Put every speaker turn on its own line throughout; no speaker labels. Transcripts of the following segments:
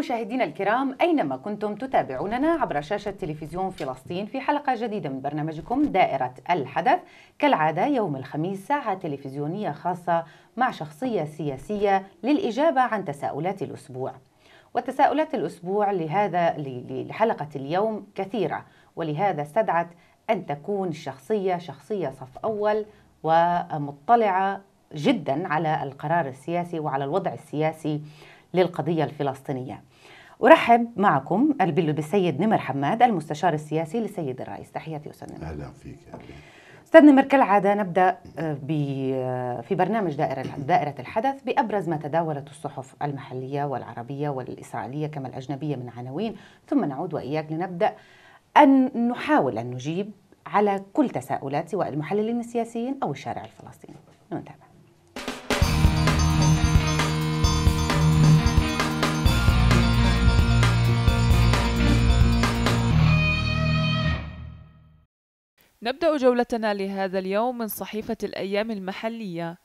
مشاهدينا الكرام أينما كنتم تتابعوننا عبر شاشة تلفزيون فلسطين في حلقة جديدة من برنامجكم دائرة الحدث كالعادة يوم الخميس ساعة تلفزيونية خاصة مع شخصية سياسية للإجابة عن تساؤلات الأسبوع وتساؤلات الأسبوع لهذا لحلقة اليوم كثيرة ولهذا استدعت أن تكون الشخصية شخصية صف أول ومطلعة جدا على القرار السياسي وعلى الوضع السياسي للقضية الفلسطينية أرحب معكم البلو بالسيد نمر حماد المستشار السياسي للسيد الرئيس تحياتي نمر أهلا فيك أهلا. أستاذ نمر كالعادة نبدأ آه، آه، في برنامج دائرة دائرة الحدث بأبرز ما تداولت الصحف المحلية والعربية والإسرائيلية كما الأجنبية من عناوين ثم نعود وإياك لنبدأ أن نحاول أن نجيب على كل تساؤلات سواء المحللين السياسيين أو الشارع الفلسطيني نتابع
نبدأ جولتنا لهذا اليوم من صحيفة الأيام المحلية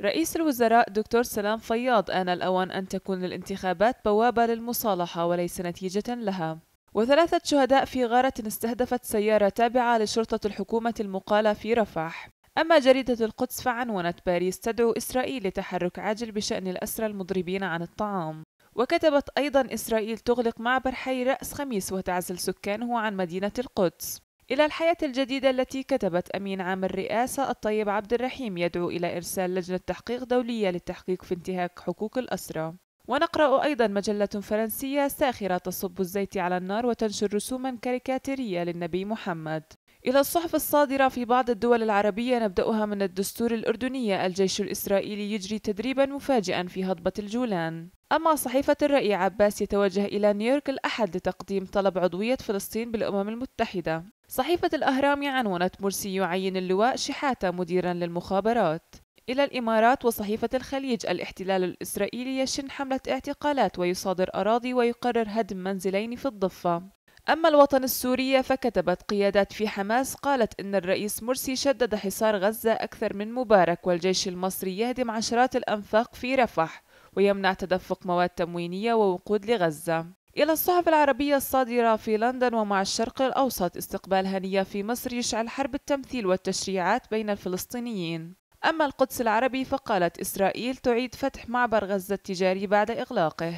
رئيس الوزراء دكتور سلام فياض آن الأوان أن تكون الانتخابات بوابة للمصالحة وليس نتيجة لها وثلاثة شهداء في غارة استهدفت سيارة تابعة لشرطة الحكومة المقالة في رفح أما جريدة القدس فعنونت باريس تدعو إسرائيل لتحرك عاجل بشأن الأسرى المضربين عن الطعام وكتبت أيضا إسرائيل تغلق معبر حي رأس خميس وتعزل سكانه عن مدينة القدس إلى الحياة الجديدة التي كتبت أمين عام الرئاسة الطيب عبد الرحيم يدعو إلى إرسال لجنة تحقيق دولية للتحقيق في انتهاك حقوق الأسرى ونقرأ أيضا مجلة فرنسية ساخرة تصب الزيت على النار وتنشر رسوما كاريكاتيرية للنبي محمد إلى الصحف الصادرة في بعض الدول العربية نبدأها من الدستور الأردنية الجيش الإسرائيلي يجري تدريبا مفاجئا في هضبة الجولان أما صحيفة الرأي عباس يتوجه إلى نيويورك الأحد لتقديم طلب عضوية فلسطين بالأمم المتحدة صحيفة الأهرام عنونت مرسي يعين اللواء شحاتة مديرا للمخابرات إلى الإمارات وصحيفة الخليج الاحتلال الإسرائيلي يشن حملة اعتقالات ويصادر أراضي ويقرر هدم منزلين في الضفة أما الوطن السوري فكتبت قيادات في حماس قالت إن الرئيس مرسي شدد حصار غزة أكثر من مبارك والجيش المصري يهدم عشرات الأنفاق في رفح ويمنع تدفق مواد تموينية ووقود لغزة إلى الصحف العربية الصادرة في لندن ومع الشرق الأوسط استقبال هنية في مصر يشعل حرب التمثيل والتشريعات بين الفلسطينيين أما القدس العربي فقالت إسرائيل تعيد فتح معبر غزة التجاري بعد إغلاقه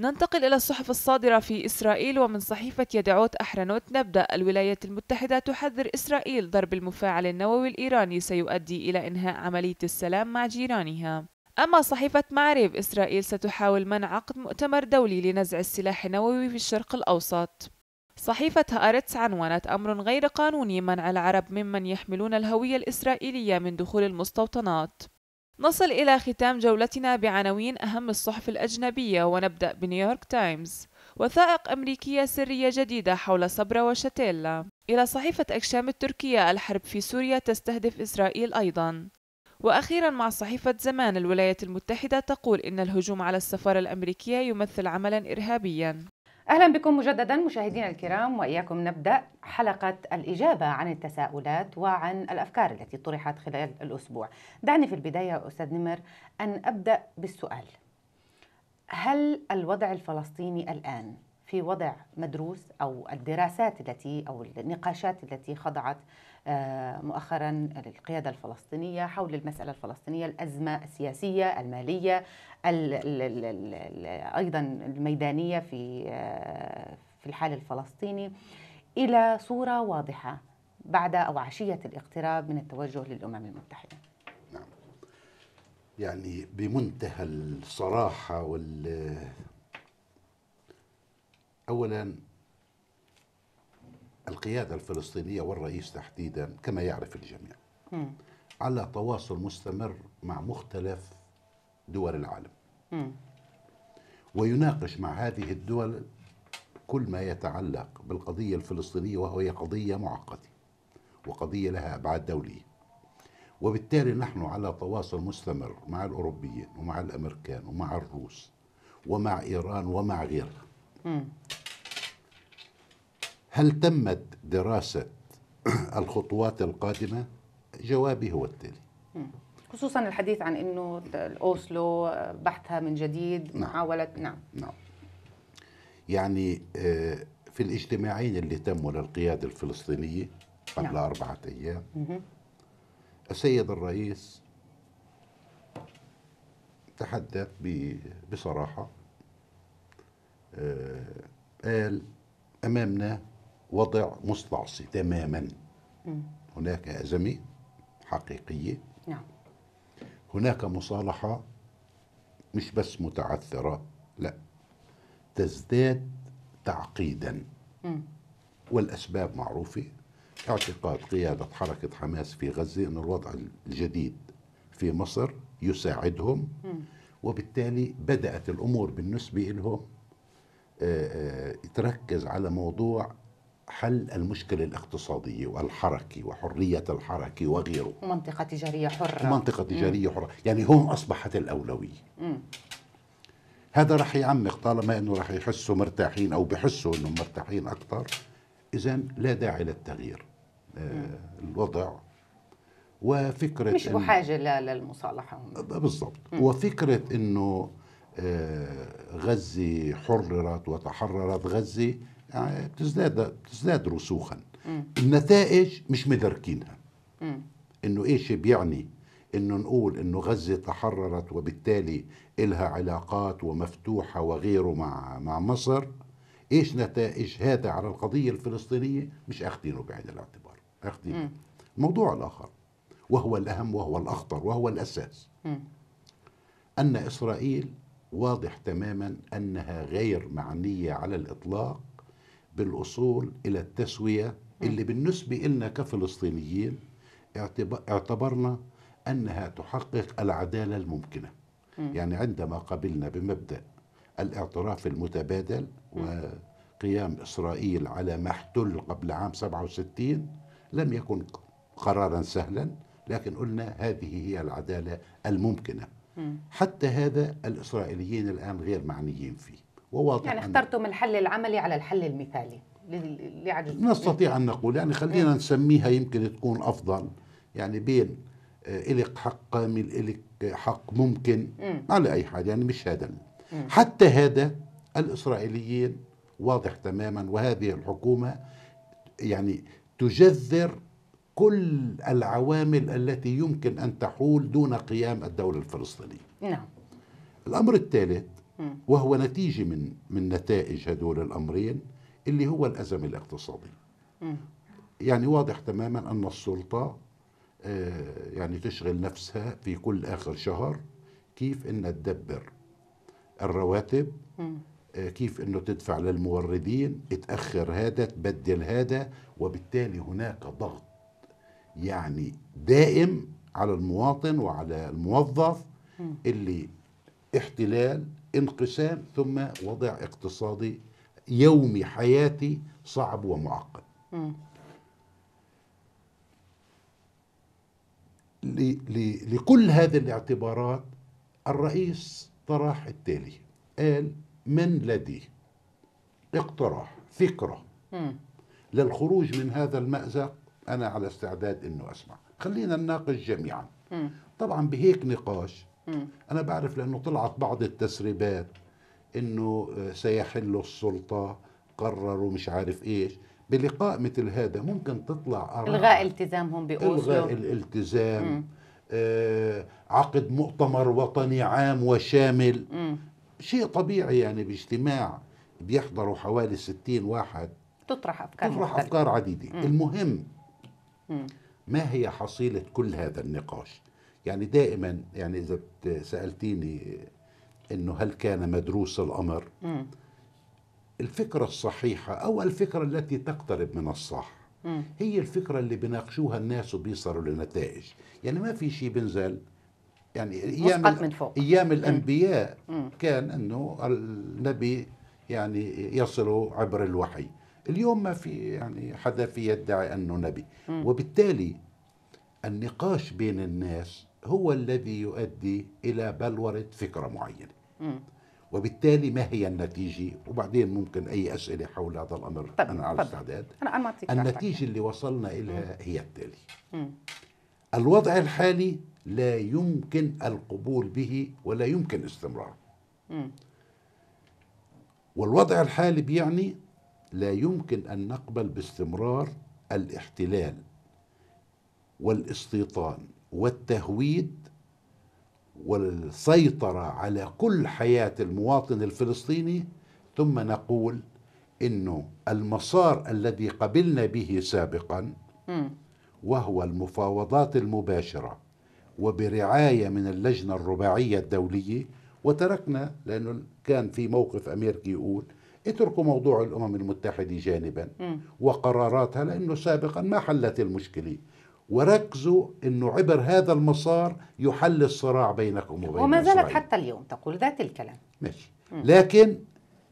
ننتقل إلى الصحف الصادرة في إسرائيل ومن صحيفة يدعوت أحرنوت نبدأ الولايات المتحدة تحذر إسرائيل ضرب المفاعل النووي الإيراني سيؤدي إلى إنهاء عملية السلام مع جيرانها أما صحيفة معرب إسرائيل ستحاول منع عقد مؤتمر دولي لنزع السلاح النووي في الشرق الأوسط صحيفة هآرتس عنونت أمر غير قانوني منع العرب ممن يحملون الهوية الإسرائيلية من دخول المستوطنات نصل إلى ختام جولتنا بعناوين أهم الصحف الأجنبية ونبدأ بنيويورك تايمز وثائق أمريكية سرية جديدة حول صبرا وشتيلا إلى صحيفة أكشام التركية الحرب في سوريا تستهدف إسرائيل أيضا وأخيرا مع صحيفة زمان الولايات المتحدة تقول إن الهجوم على السفارة الأمريكية يمثل عملا إرهابيا أهلا بكم مجددا مشاهدينا الكرام
وإياكم نبدأ حلقة الإجابة عن التساؤلات وعن الأفكار التي طرحت خلال الأسبوع دعني في البداية أستاذ نمر أن أبدأ بالسؤال هل الوضع الفلسطيني الآن في وضع مدروس أو الدراسات التي أو النقاشات التي خضعت آه، مؤخرا للقيادة الفلسطينية حول المسألة الفلسطينية الأزمة السياسية المالية أيضا الميدانية في آه، في الحال الفلسطيني إلى صورة واضحة بعد أو عشية الاقتراب من التوجه للأمم المتحدة نعم
يعني بمنتهى الصراحة وال أولا القيادة الفلسطينية والرئيس تحديدا كما يعرف الجميع مم. على تواصل مستمر مع مختلف دول العالم مم. ويناقش مع هذه الدول كل ما يتعلق بالقضية الفلسطينية وهي قضية معقدة وقضية لها أبعاد دولية وبالتالي نحن على تواصل مستمر مع الأوروبيين ومع الأمريكان ومع الروس ومع إيران ومع غيرها مم. هل تمت دراسة الخطوات القادمة جوابي هو التالي
خصوصا الحديث عن انه الاوسلو بحثها من جديد نعم. محاوله نعم نعم
يعني آه، في الاجتماعين اللي تموا للقياده الفلسطينيه قبل نعم. اربعه ايام مه. السيد الرئيس تحدث بصراحه آه، قال امامنا وضع مستعصي تماما هناك أزمة حقيقية نعم هناك مصالحة مش بس متعثرة لا تزداد تعقيدا والأسباب معروفة اعتقاد قيادة حركة حماس في غزة أن الوضع الجديد في مصر يساعدهم وبالتالي بدأت الأمور بالنسبة لهم آه، آه، تركز على موضوع حل المشكلة الاقتصادية والحركة وحرية الحركة وغيره
منطقة تجارية حرة منطقة تجارية
مم. حرة يعني هون أصبحت الأولوية مم. هذا رح يعمق طالما أنه رح يحسوا مرتاحين أو بحسوا أنهم مرتاحين أكثر إذا لا داعي للتغيير آه الوضع وفكرة مش بحاجة
للمصالحة آه، بالضبط
وفكرة أنه آه غزة حررت وتحررت غزة يعني بتزداد بتزداد رسوخا مم. النتائج مش مدركينها انه ايش بيعني انه نقول انه غزه تحررت وبالتالي إلها علاقات ومفتوحه وغيره مع مع مصر ايش نتائج هذا على القضيه الفلسطينيه مش اخذينه بعين الاعتبار اخذينه الموضوع الاخر وهو الاهم وهو الاخطر وهو الاساس مم. ان اسرائيل واضح تماما انها غير معنيه على الاطلاق بالوصول إلى التسوية اللي بالنسبة لنا كفلسطينيين اعتبرنا أنها تحقق العدالة الممكنة يعني عندما قبلنا بمبدأ الاعتراف المتبادل وقيام إسرائيل على ما احتل قبل عام 67 لم يكن قرارا سهلا لكن قلنا هذه هي العدالة الممكنة حتى هذا الإسرائيليين الآن غير معنيين فيه وواضح يعني اخترتم
الحل العملي على الحل المثالي لعدد
نستطيع أن نقول يعني خلينا إيه. نسميها يمكن تكون أفضل يعني بين آه، إلك حق كامل إلك حق ممكن مم. على أي حال يعني مش هذا حتى هذا الإسرائيليين واضح تماما وهذه الحكومة يعني تجذر كل العوامل التي يمكن أن تحول دون قيام الدولة الفلسطينية نعم الأمر الثالث وهو نتيجه من من نتائج هدول الامرين اللي هو الازمه الاقتصاديه يعني واضح تماما ان السلطه آه، يعني تشغل نفسها في كل اخر شهر كيف انها تدبر الرواتب آه، كيف انه تدفع للموردين تاخر هذا تبدل هذا وبالتالي هناك ضغط يعني دائم على المواطن وعلى الموظف اللي احتلال انقسام ثم وضع اقتصادي يومي حياتي صعب ومعقد لكل هذه الاعتبارات الرئيس طرح التالي قال من لديه اقتراح فكرة للخروج من هذا المأزق أنا على استعداد أنه أسمع خلينا نناقش جميعا طبعا بهيك نقاش أنا بعرف لأنه طلعت بعض التسريبات إنه آه، سيحل السلطة قرروا مش عارف إيش بلقاء مثل هذا ممكن تطلع آراء إلغاء
التزامهم بأوسلو إلغاء
الالتزام مم. آه عقد مؤتمر وطني عام وشامل مم. شيء طبيعي يعني باجتماع بيحضروا حوالي 60 واحد
تطرح أفكار تطرح
أفكار عديدة مم. المهم مم. ما هي حصيلة كل هذا النقاش يعني دائما يعني اذا سالتيني انه هل كان مدروس الامر م. الفكره الصحيحه او الفكره التي تقترب من الصح هي الفكره اللي بيناقشوها الناس وبيصلوا لنتائج يعني ما في شيء بنزل يعني ايام من فوق. ايام الانبياء مم. كان انه النبي يعني يصل عبر الوحي اليوم ما في يعني حدا في يدعي انه نبي مم. وبالتالي النقاش بين الناس هو الذي يؤدي إلى بلورة فكرة معينة مم. وبالتالي ما هي النتيجة وبعدين ممكن أي أسئلة حول هذا الأمر طب أنا على استعداد
أنا النتيجة
اللي وصلنا إليها هي التالي مم. الوضع الحالي لا يمكن القبول به ولا يمكن استمراره والوضع الحالي بيعني لا يمكن أن نقبل باستمرار الاحتلال والاستيطان والتهويد والسيطرة على كل حياة المواطن الفلسطيني ثم نقول انه المسار الذي قبلنا به سابقا وهو المفاوضات المباشره وبرعايه من اللجنه الرباعيه الدوليه وتركنا لانه كان في موقف امريكي يقول اتركوا موضوع الامم المتحده جانبا وقراراتها لانه سابقا ما حلت المشكله وركزوا انه عبر هذا المسار يحل الصراع بينكم وبين وما زالت
حتى اليوم تقول ذات الكلام
ماشي لكن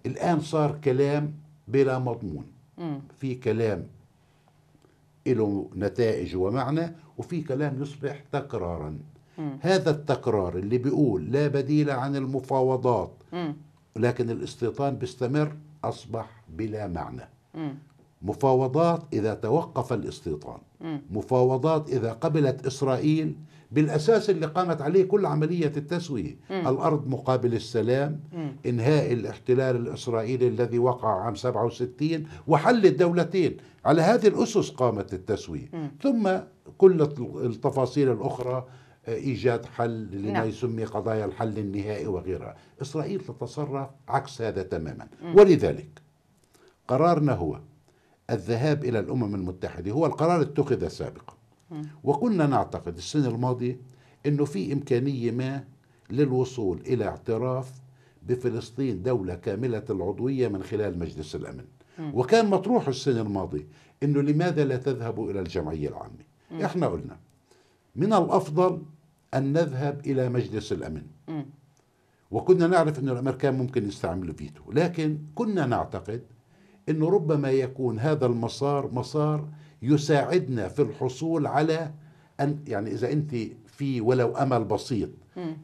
الان صار كلام بلا مضمون في كلام له نتائج ومعنى وفي كلام يصبح تكرارا هذا التكرار اللي بيقول لا بديل عن المفاوضات م. لكن الاستيطان بيستمر اصبح بلا معنى مفاوضات إذا توقف الاستيطان مفاوضات إذا قبلت إسرائيل بالأساس اللي قامت عليه كل عملية التسوية م. الأرض مقابل السلام م. إنهاء الاحتلال الإسرائيلي الذي وقع عام 67 وحل الدولتين على هذه الأسس قامت التسوية م. ثم كل التفاصيل الأخرى آه، إيجاد حل لما نعم. يسمي قضايا الحل النهائي وغيرها إسرائيل تتصرف عكس هذا تماما ولذلك قرارنا هو الذهاب إلى الأمم المتحدة هو القرار اتخذ سابقا وكنا نعتقد السنة الماضية أنه في إمكانية ما للوصول إلى اعتراف بفلسطين دولة كاملة العضوية من خلال مجلس الأمن وكان مطروح السنة الماضية أنه لماذا لا تذهبوا إلى الجمعية العامة إحنا قلنا من الأفضل أن نذهب إلى مجلس الأمن وكنا نعرف أن الأمريكان ممكن يستعملوا فيتو لكن كنا نعتقد انه ربما يكون هذا المسار مسار يساعدنا في الحصول على ان يعني اذا انت في ولو امل بسيط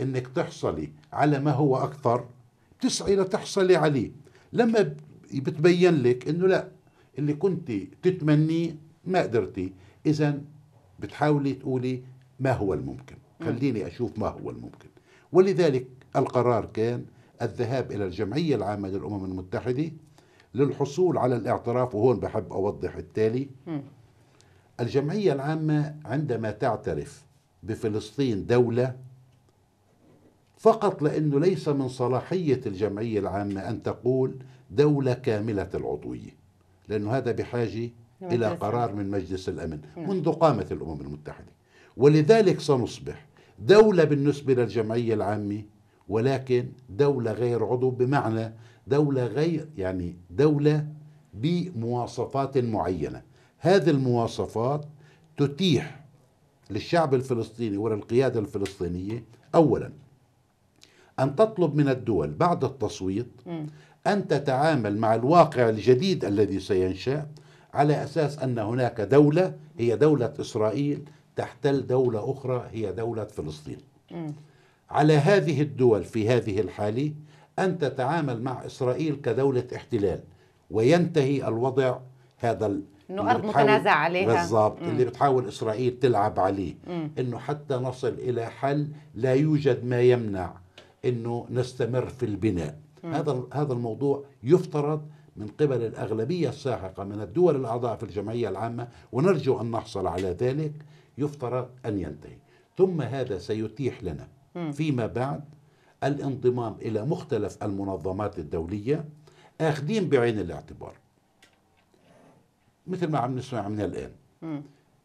انك تحصلي على ما هو اكثر تسعي لتحصلي عليه لما بتبين لك انه لا اللي كنت تتمنيه ما قدرتي اذا بتحاولي تقولي ما هو الممكن خليني اشوف ما هو الممكن ولذلك القرار كان الذهاب الى الجمعيه العامه للامم المتحده للحصول على الاعتراف وهون بحب أوضح التالي الجمعية العامة عندما تعترف بفلسطين دولة فقط لأنه ليس من صلاحية الجمعية العامة أن تقول دولة كاملة العضوية لأنه هذا بحاجة نعم، إلى نعم. قرار من مجلس الأمن نعم. منذ قامت الأمم المتحدة ولذلك سنصبح دولة بالنسبة للجمعية العامة ولكن دولة غير عضو بمعنى دولة غير يعني دولة بمواصفات معينة هذه المواصفات تتيح للشعب الفلسطيني وللقيادة الفلسطينية أولا أن تطلب من الدول بعد التصويت أن تتعامل مع الواقع الجديد الذي سينشأ على أساس أن هناك دولة هي دولة إسرائيل تحتل دولة أخرى هي دولة فلسطين على هذه الدول في هذه الحالة أن تتعامل مع إسرائيل كدولة احتلال وينتهي الوضع هذا
انه ارض متنازع عليها
بالضبط اللي بتحاول اسرائيل تلعب عليه انه حتى نصل الى حل لا يوجد ما يمنع انه نستمر في البناء مم. هذا هذا الموضوع يفترض من قبل الاغلبيه الساحقه من الدول الاعضاء في الجمعيه العامه ونرجو ان نحصل على ذلك يفترض ان ينتهي ثم هذا سيتيح لنا مم. فيما بعد الانضمام إلى مختلف المنظمات الدولية آخدين بعين الاعتبار مثل ما عم نسمع من الآن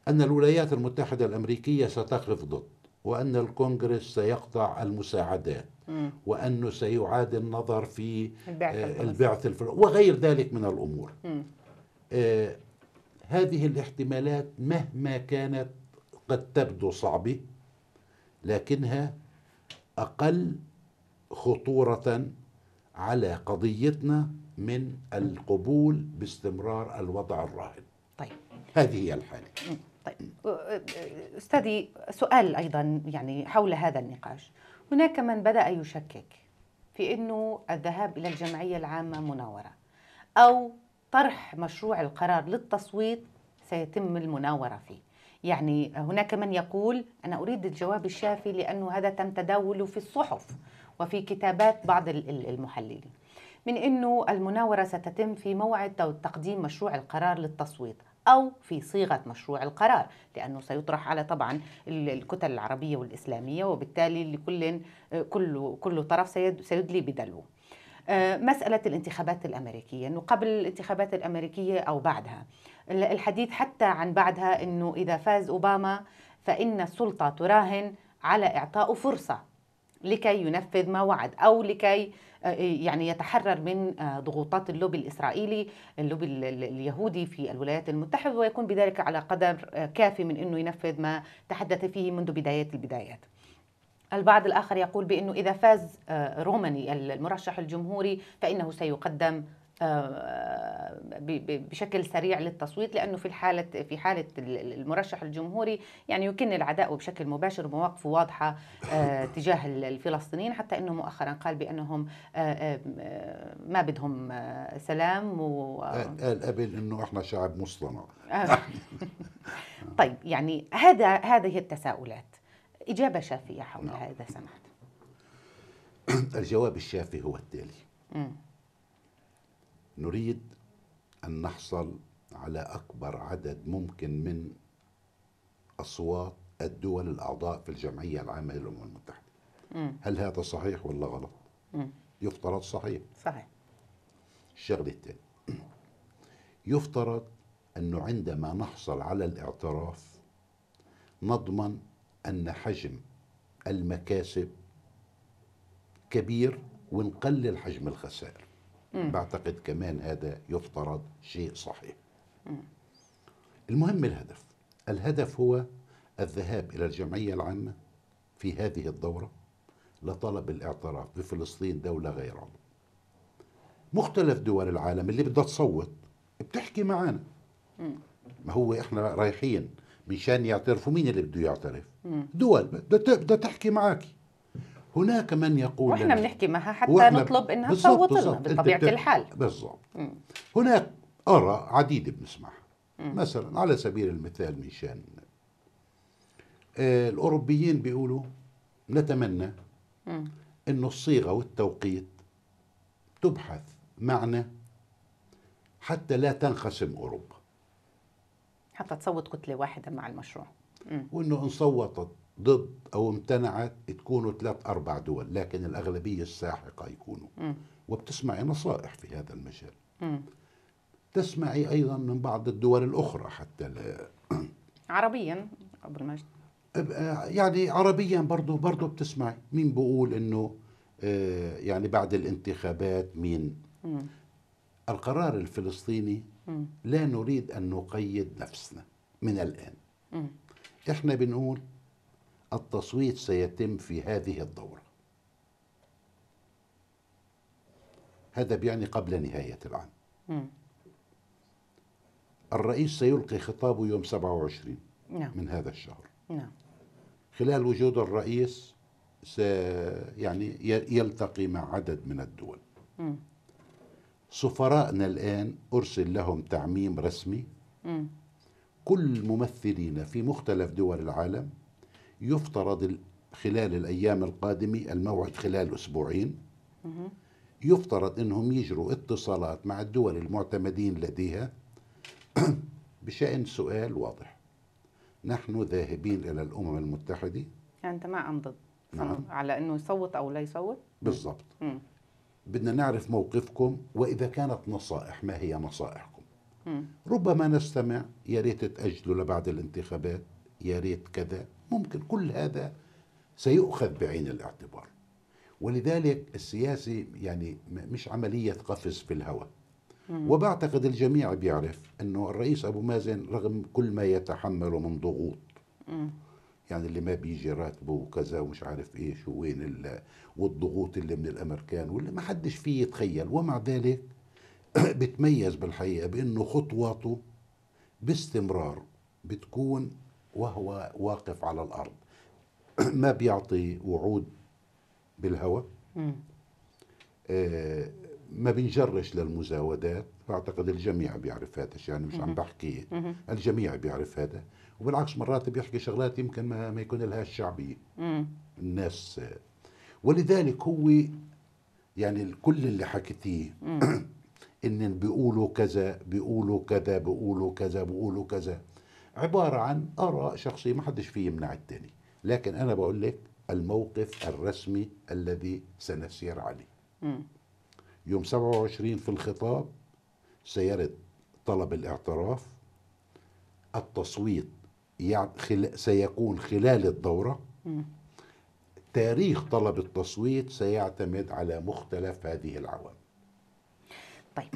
أن الولايات المتحدة الأمريكية ستقف ضد وأن الكونغرس سيقطع المساعدات وأنه سيعاد النظر في البعث آه، الفر... وغير ذلك من الأمور آه، هذه الاحتمالات مهما كانت قد تبدو صعبة لكنها أقل خطورة على قضيتنا من القبول باستمرار الوضع الراهن طيب هذه هي الحالة
طيب أستاذي سؤال أيضا يعني حول هذا النقاش هناك من بدأ يشكك في أنه الذهاب إلى الجمعية العامة مناورة أو طرح مشروع القرار للتصويت سيتم المناورة فيه يعني هناك من يقول أنا أريد الجواب الشافي لأنه هذا تم تداوله في الصحف وفي كتابات بعض المحللين من أنه المناورة ستتم في موعد تقديم مشروع القرار للتصويت أو في صيغة مشروع القرار لأنه سيطرح على طبعا الكتل العربية والإسلامية وبالتالي لكل كل كل طرف سيدلي بدلوه آه، مسألة الانتخابات الأمريكية أنه قبل الانتخابات الأمريكية أو بعدها الحديث حتى عن بعدها أنه إذا فاز أوباما فإن السلطة تراهن على إعطائه فرصة لكي ينفذ ما وعد او لكي آه، آه، يعني يتحرر من آه، ضغوطات اللوبي الاسرائيلي اللوبي اليهودي في الولايات المتحده ويكون بذلك على قدر كافي من انه ينفذ ما تحدث فيه منذ بدايه البدايات. البعض الآخر يقول بأنه إذا فاز روماني المرشح الجمهوري فإنه سيقدم آه، بشكل سريع للتصويت لانه في الحاله في حاله المرشح الجمهوري يعني يكن العداء بشكل مباشر ومواقفه واضحه آه، تجاه الفلسطينيين حتى انه مؤخرا قال بانهم آه، ما بدهم سلام و قال
قبل انه احنا شعب مصطنع
طيب يعني هذا هذه التساؤلات اجابه شافيه حول نعم. هذا سمحت
الجواب الشافي هو التالي نريد أن نحصل على أكبر عدد ممكن من أصوات الدول الأعضاء في الجمعية العامة للأمم المتحدة م. هل هذا صحيح ولا غلط؟ م. يفترض صحيح صحيح الشغلة الثانية يفترض أنه عندما نحصل على الاعتراف نضمن أن حجم المكاسب كبير ونقلل حجم الخسائر م. بعتقد كمان هذا يفترض شيء صحيح م. المهم الهدف الهدف هو الذهاب إلى الجمعية العامة في هذه الدورة لطلب الاعتراف بفلسطين دولة غير عضو مختلف دول العالم اللي بدها تصوت بتحكي معانا ما هو احنا رايحين مشان يعترفوا مين اللي بده يعترف دول بدها تحكي معاكي هناك من يقول واحنا بنحكي معها حتى نطلب انها تصوت لنا بطبيعه الحال بالضبط هناك اراء عديده بنسمعها مثلا على سبيل المثال مشان آه، الاوروبيين بيقولوا نتمنى انه الصيغه والتوقيت تبحث معنى حتى لا تنقسم اوروبا
حتى تصوت كتله واحده مع المشروع
وانه ان صوتت ضد او امتنعت تكونوا ثلاث اربع دول لكن الاغلبيه الساحقه يكونوا وبتسمعي نصائح في هذا المجال تسمعي ايضا من بعض الدول الاخرى حتى لا
عربيا قبل ما آه،
يعني عربيا برضه برضه بتسمعي مين بقول انه آه، يعني بعد الانتخابات مين م. القرار الفلسطيني م. لا نريد ان نقيد نفسنا من الان م. احنا بنقول التصويت سيتم في هذه الدورة هذا بيعني قبل نهاية
العام م.
الرئيس سيلقي خطابه يوم 27 نعم. من هذا الشهر نعم. خلال وجود الرئيس يعني يلتقي مع عدد من الدول سفراءنا سفرائنا الآن أرسل لهم تعميم رسمي م. كل ممثلين في مختلف دول العالم يفترض خلال الأيام القادمة الموعد خلال أسبوعين يفترض أنهم يجروا اتصالات مع الدول المعتمدين لديها بشأن سؤال واضح نحن ذاهبين إلى الأمم المتحدة
يعني أنت مع ام ضد نعم. على أنه يصوت أو لا يصوت
بالضبط بدنا نعرف موقفكم وإذا كانت نصائح ما هي نصائحكم مم. ربما نستمع يا ريت تأجلوا لبعد الانتخابات يا ريت كذا ممكن كل هذا سيؤخذ بعين الاعتبار ولذلك السياسي يعني مش عملية قفز في الهواء وبعتقد الجميع بيعرف أنه الرئيس أبو مازن رغم كل ما يتحمله من ضغوط يعني اللي ما بيجي راتبه وكذا ومش عارف ايش وين والضغوط اللي من الامريكان واللي ما حدش فيه يتخيل ومع ذلك بتميز بالحقيقه بانه خطواته باستمرار بتكون وهو واقف على الارض ما بيعطي وعود بالهواء آه، ما بنجرش للمزاودات بعتقد الجميع بيعرف هذا الشيء يعني مش عم بحكي الجميع بيعرف هذا وبالعكس مرات بيحكي شغلات يمكن ما, ما يكون لها الشعبيه الناس ولذلك هو يعني كل اللي حكيتيه ان بيقولوا كذا بيقولوا كذا بيقولوا كذا بيقولوا كذا عبارة عن آراء شخصية ما حدش فيه يمنع التاني لكن أنا بقول لك الموقف الرسمي الذي سنسير عليه يوم 27 في الخطاب سيرد طلب الاعتراف التصويت سيكون خلال الدورة تاريخ طلب التصويت سيعتمد على مختلف هذه العوامل
طيب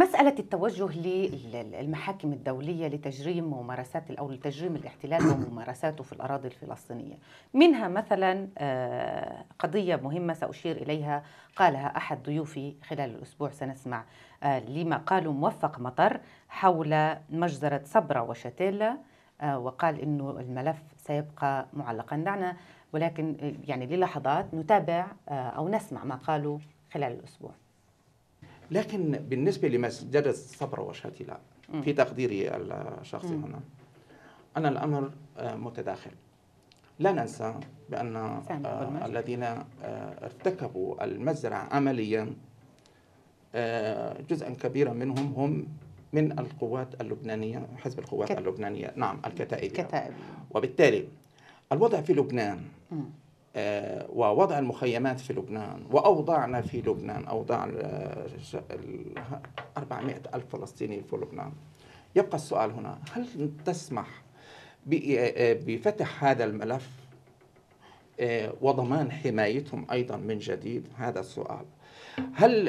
مسألة التوجه للمحاكم الدولية لتجريم ممارسات أو لتجريم الاحتلال وممارساته في الأراضي الفلسطينية منها مثلا آه، قضية مهمة سأشير إليها قالها أحد ضيوفي خلال الأسبوع سنسمع آه، لما قالوا موفق مطر حول مجزرة صبرا وشتيلا آه، وقال أنه الملف سيبقى معلقا دعنا ولكن يعني للحظات نتابع أو نسمع ما قالوا خلال الأسبوع
لكن بالنسبة لمسجد صبرا وشاتي لا في تقديري الشخصي هنا أن الأمر آه، متداخل لا ننسى بأن آه، الذين آه، ارتكبوا المزرعة عمليا جزءا كبيرا منهم هم من القوات اللبنانية حزب القوات كت... اللبنانية نعم الكتائب يعني. وبالتالي الوضع في لبنان م. آه، ووضع المخيمات في لبنان وأوضاعنا في لبنان أوضاع 400 ألف فلسطيني في لبنان يبقى السؤال هنا هل تسمح آه، آه، بفتح هذا الملف وضمان حمايتهم أيضا من جديد هذا السؤال هل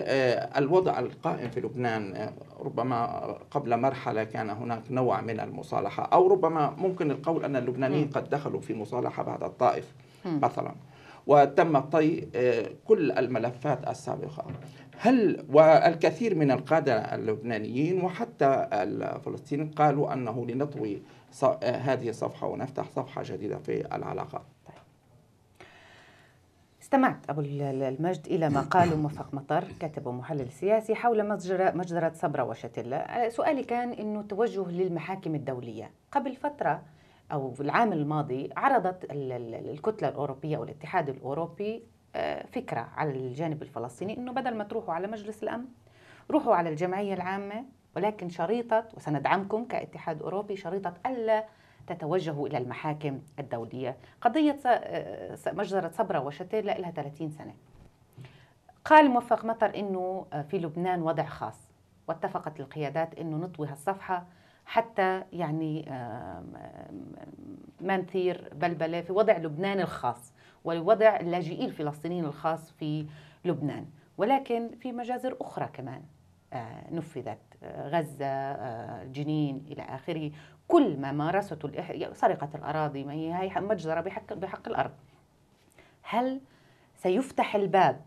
الوضع القائم في لبنان ربما قبل مرحلة كان هناك نوع من المصالحة أو ربما ممكن القول أن اللبنانيين قد دخلوا في مصالحة بعد الطائف مثلا وتم طي آه، كل الملفات السابقة هل والكثير من القادة اللبنانيين وحتى الفلسطينيين قالوا أنه لنطوي آه، هذه الصفحة ونفتح صفحة جديدة في العلاقات طيب.
استمعت أبو المجد إلى ما قاله موفق مطر كاتب ومحلل سياسي حول مجزرة, مجزرة صبرا وشتلة آه، سؤالي كان أنه توجه للمحاكم الدولية قبل فترة أو في العام الماضي عرضت الكتلة الأوروبية أو الاتحاد الأوروبي آه، فكرة على الجانب الفلسطيني أنه بدل ما تروحوا على مجلس الأمن روحوا على الجمعية العامة ولكن شريطة وسندعمكم كاتحاد أوروبي شريطة ألا تتوجهوا إلى المحاكم الدولية قضية آه، مجزرة صبرا وشتيل لها 30 سنة قال موفق مطر أنه آه، في لبنان وضع خاص واتفقت القيادات أنه نطوي هالصفحة حتى يعني ما نثير بلبله في وضع لبنان الخاص ووضع اللاجئين الفلسطينيين الخاص في لبنان ولكن في مجازر اخرى كمان آه، نفذت آه، غزه آه، جنين الى اخره كل ما مارسته سرقه الاراضي ما هي هي مجزره بحق بحق الارض هل سيفتح الباب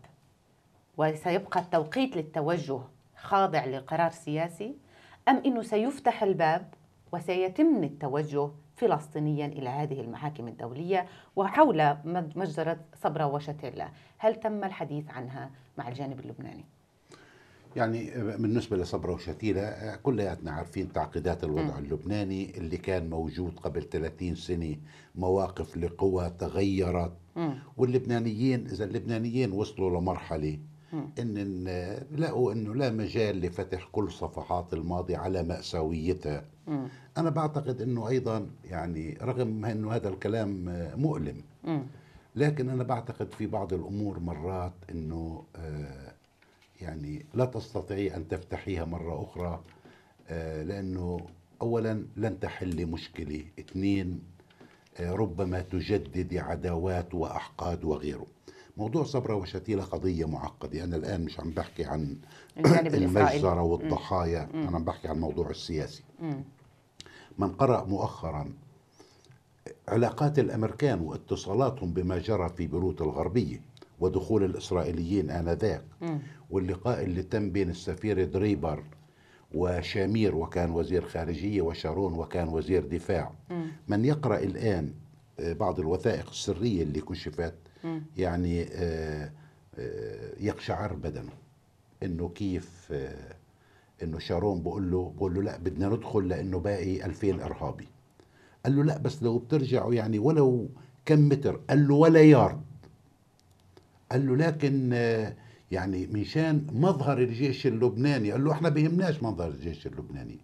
وسيبقى التوقيت للتوجه خاضع لقرار سياسي أم أنه سيفتح الباب وسيتم التوجه فلسطينيا إلى هذه المحاكم الدولية وحول مجزرة صبرا وشتيلا هل تم الحديث عنها مع الجانب اللبناني؟
يعني بالنسبة لصبرا وشتيلا كلياتنا عارفين تعقيدات الوضع م. اللبناني اللي كان موجود قبل 30 سنة مواقف لقوى تغيرت م. واللبنانيين إذا اللبنانيين وصلوا لمرحلة ان لقوا انه لا مجال لفتح كل صفحات الماضي على ماساويتها انا بعتقد انه ايضا يعني رغم انه هذا الكلام مؤلم لكن انا بعتقد في بعض الامور مرات انه آه، يعني لا تستطيعي ان تفتحيها مره اخرى آه، لانه اولا لن تحل مشكله اثنين آه، ربما تجدد عداوات واحقاد وغيره موضوع صبرا وشتيلة قضية معقدة أنا الآن مش عم بحكي عن المجزرة والضحايا مم. أنا عم بحكي عن الموضوع السياسي مم. من قرأ مؤخرا علاقات الأمريكان واتصالاتهم بما جرى في بيروت الغربية ودخول الإسرائيليين آنذاك مم. واللقاء اللي تم بين السفير دريبر وشامير وكان وزير خارجية وشارون وكان وزير دفاع مم. من يقرأ الآن آه، بعض الوثائق السرية اللي كشفت يعني آه، آه، يقشعر بدنه انه كيف آه، انه شارون بقول له بقول له لا بدنا ندخل لانه باقي 2000 ارهابي قال له لا بس لو بترجعوا يعني ولو كم متر قال له ولا يارد قال له لكن يعني مشان مظهر الجيش اللبناني قال له احنا بيهمناش مظهر الجيش اللبناني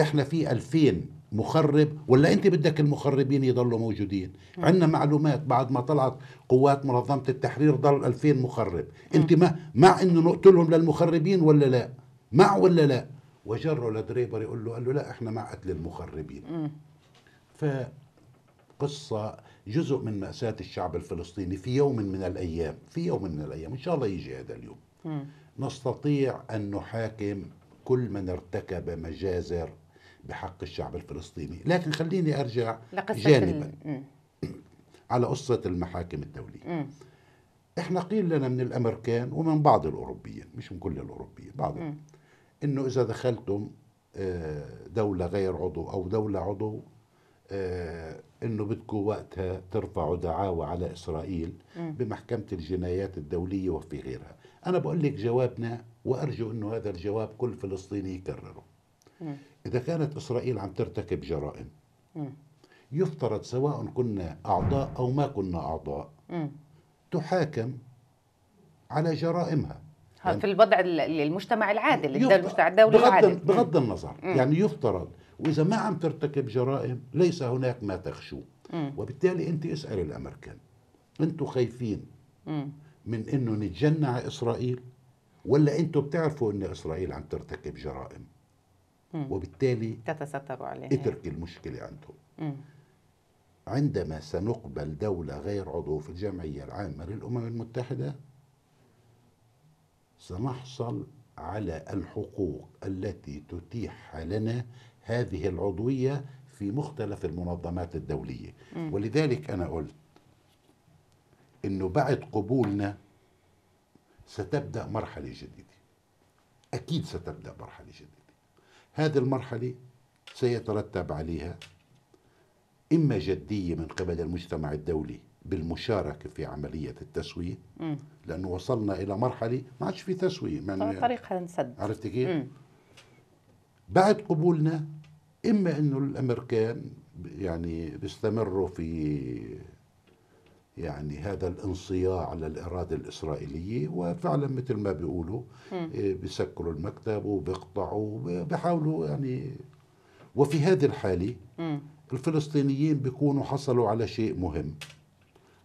احنا في 2000 مخرب ولا انت بدك المخربين يضلوا موجودين عندنا معلومات بعد ما طلعت قوات منظمه التحرير ضل 2000 مخرب انت ما مع انه نقتلهم للمخربين ولا لا مع ولا لا وجره لدريبر يقول له قال له لا احنا مع قتل المخربين ف قصة جزء من مأساة الشعب الفلسطيني في يوم من الأيام في يوم من الأيام إن شاء الله يجي هذا اليوم م. نستطيع أن نحاكم كل من ارتكب مجازر بحق الشعب الفلسطيني لكن خليني أرجع
جانبا ال...
على قصة المحاكم الدولية م. احنا قيل لنا من الامريكان ومن بعض الاوروبيين مش من كل الاوروبيين بعض انه اذا دخلتم آه، دوله غير عضو او دوله عضو آه، انه بدكم وقتها ترفعوا دعاوى على اسرائيل بمحكمه الجنايات الدوليه وفي غيرها انا بقول لك جوابنا وارجو انه هذا الجواب كل فلسطيني يكرره إذا كانت إسرائيل عم ترتكب جرائم يفترض سواء كنا أعضاء أو ما كنا أعضاء تحاكم على جرائمها
يعني في الوضع المجتمع العادل المجتمع الدولي بغض العادل
بغض النظر مم. يعني يفترض واذا ما عم ترتكب جرائم ليس هناك ما تخشوه وبالتالي انت اسال الامريكان انتم خايفين من انه نتجنى على اسرائيل ولا انتم بتعرفوا ان اسرائيل عم ترتكب جرائم وبالتالي
تتستر عليها اترك
المشكلة عندهم مم. عندما سنقبل دولة غير عضو في الجمعية العامة للأمم المتحدة سنحصل على الحقوق التي تتيحها لنا هذه العضوية في مختلف المنظمات الدولية م. ولذلك أنا قلت أنه بعد قبولنا ستبدأ مرحلة جديدة أكيد ستبدأ مرحلة جديدة هذه المرحلة سيترتب عليها إما جدية من قبل المجتمع الدولي بالمشاركة في عملية التسوية م. لأنه وصلنا إلى مرحلة ما عادش في تسوية طريقها يعني انسد عرفت كيف؟ بعد قبولنا إما أنه الأمريكان يعني بيستمروا في يعني هذا الانصياع على الاراده الاسرائيليه وفعلا مثل ما بيقولوا إيه، بيسكروا المكتب وبيقطعوا بيحاولوا يعني وفي هذه الحاله الفلسطينيين بيكونوا حصلوا على شيء مهم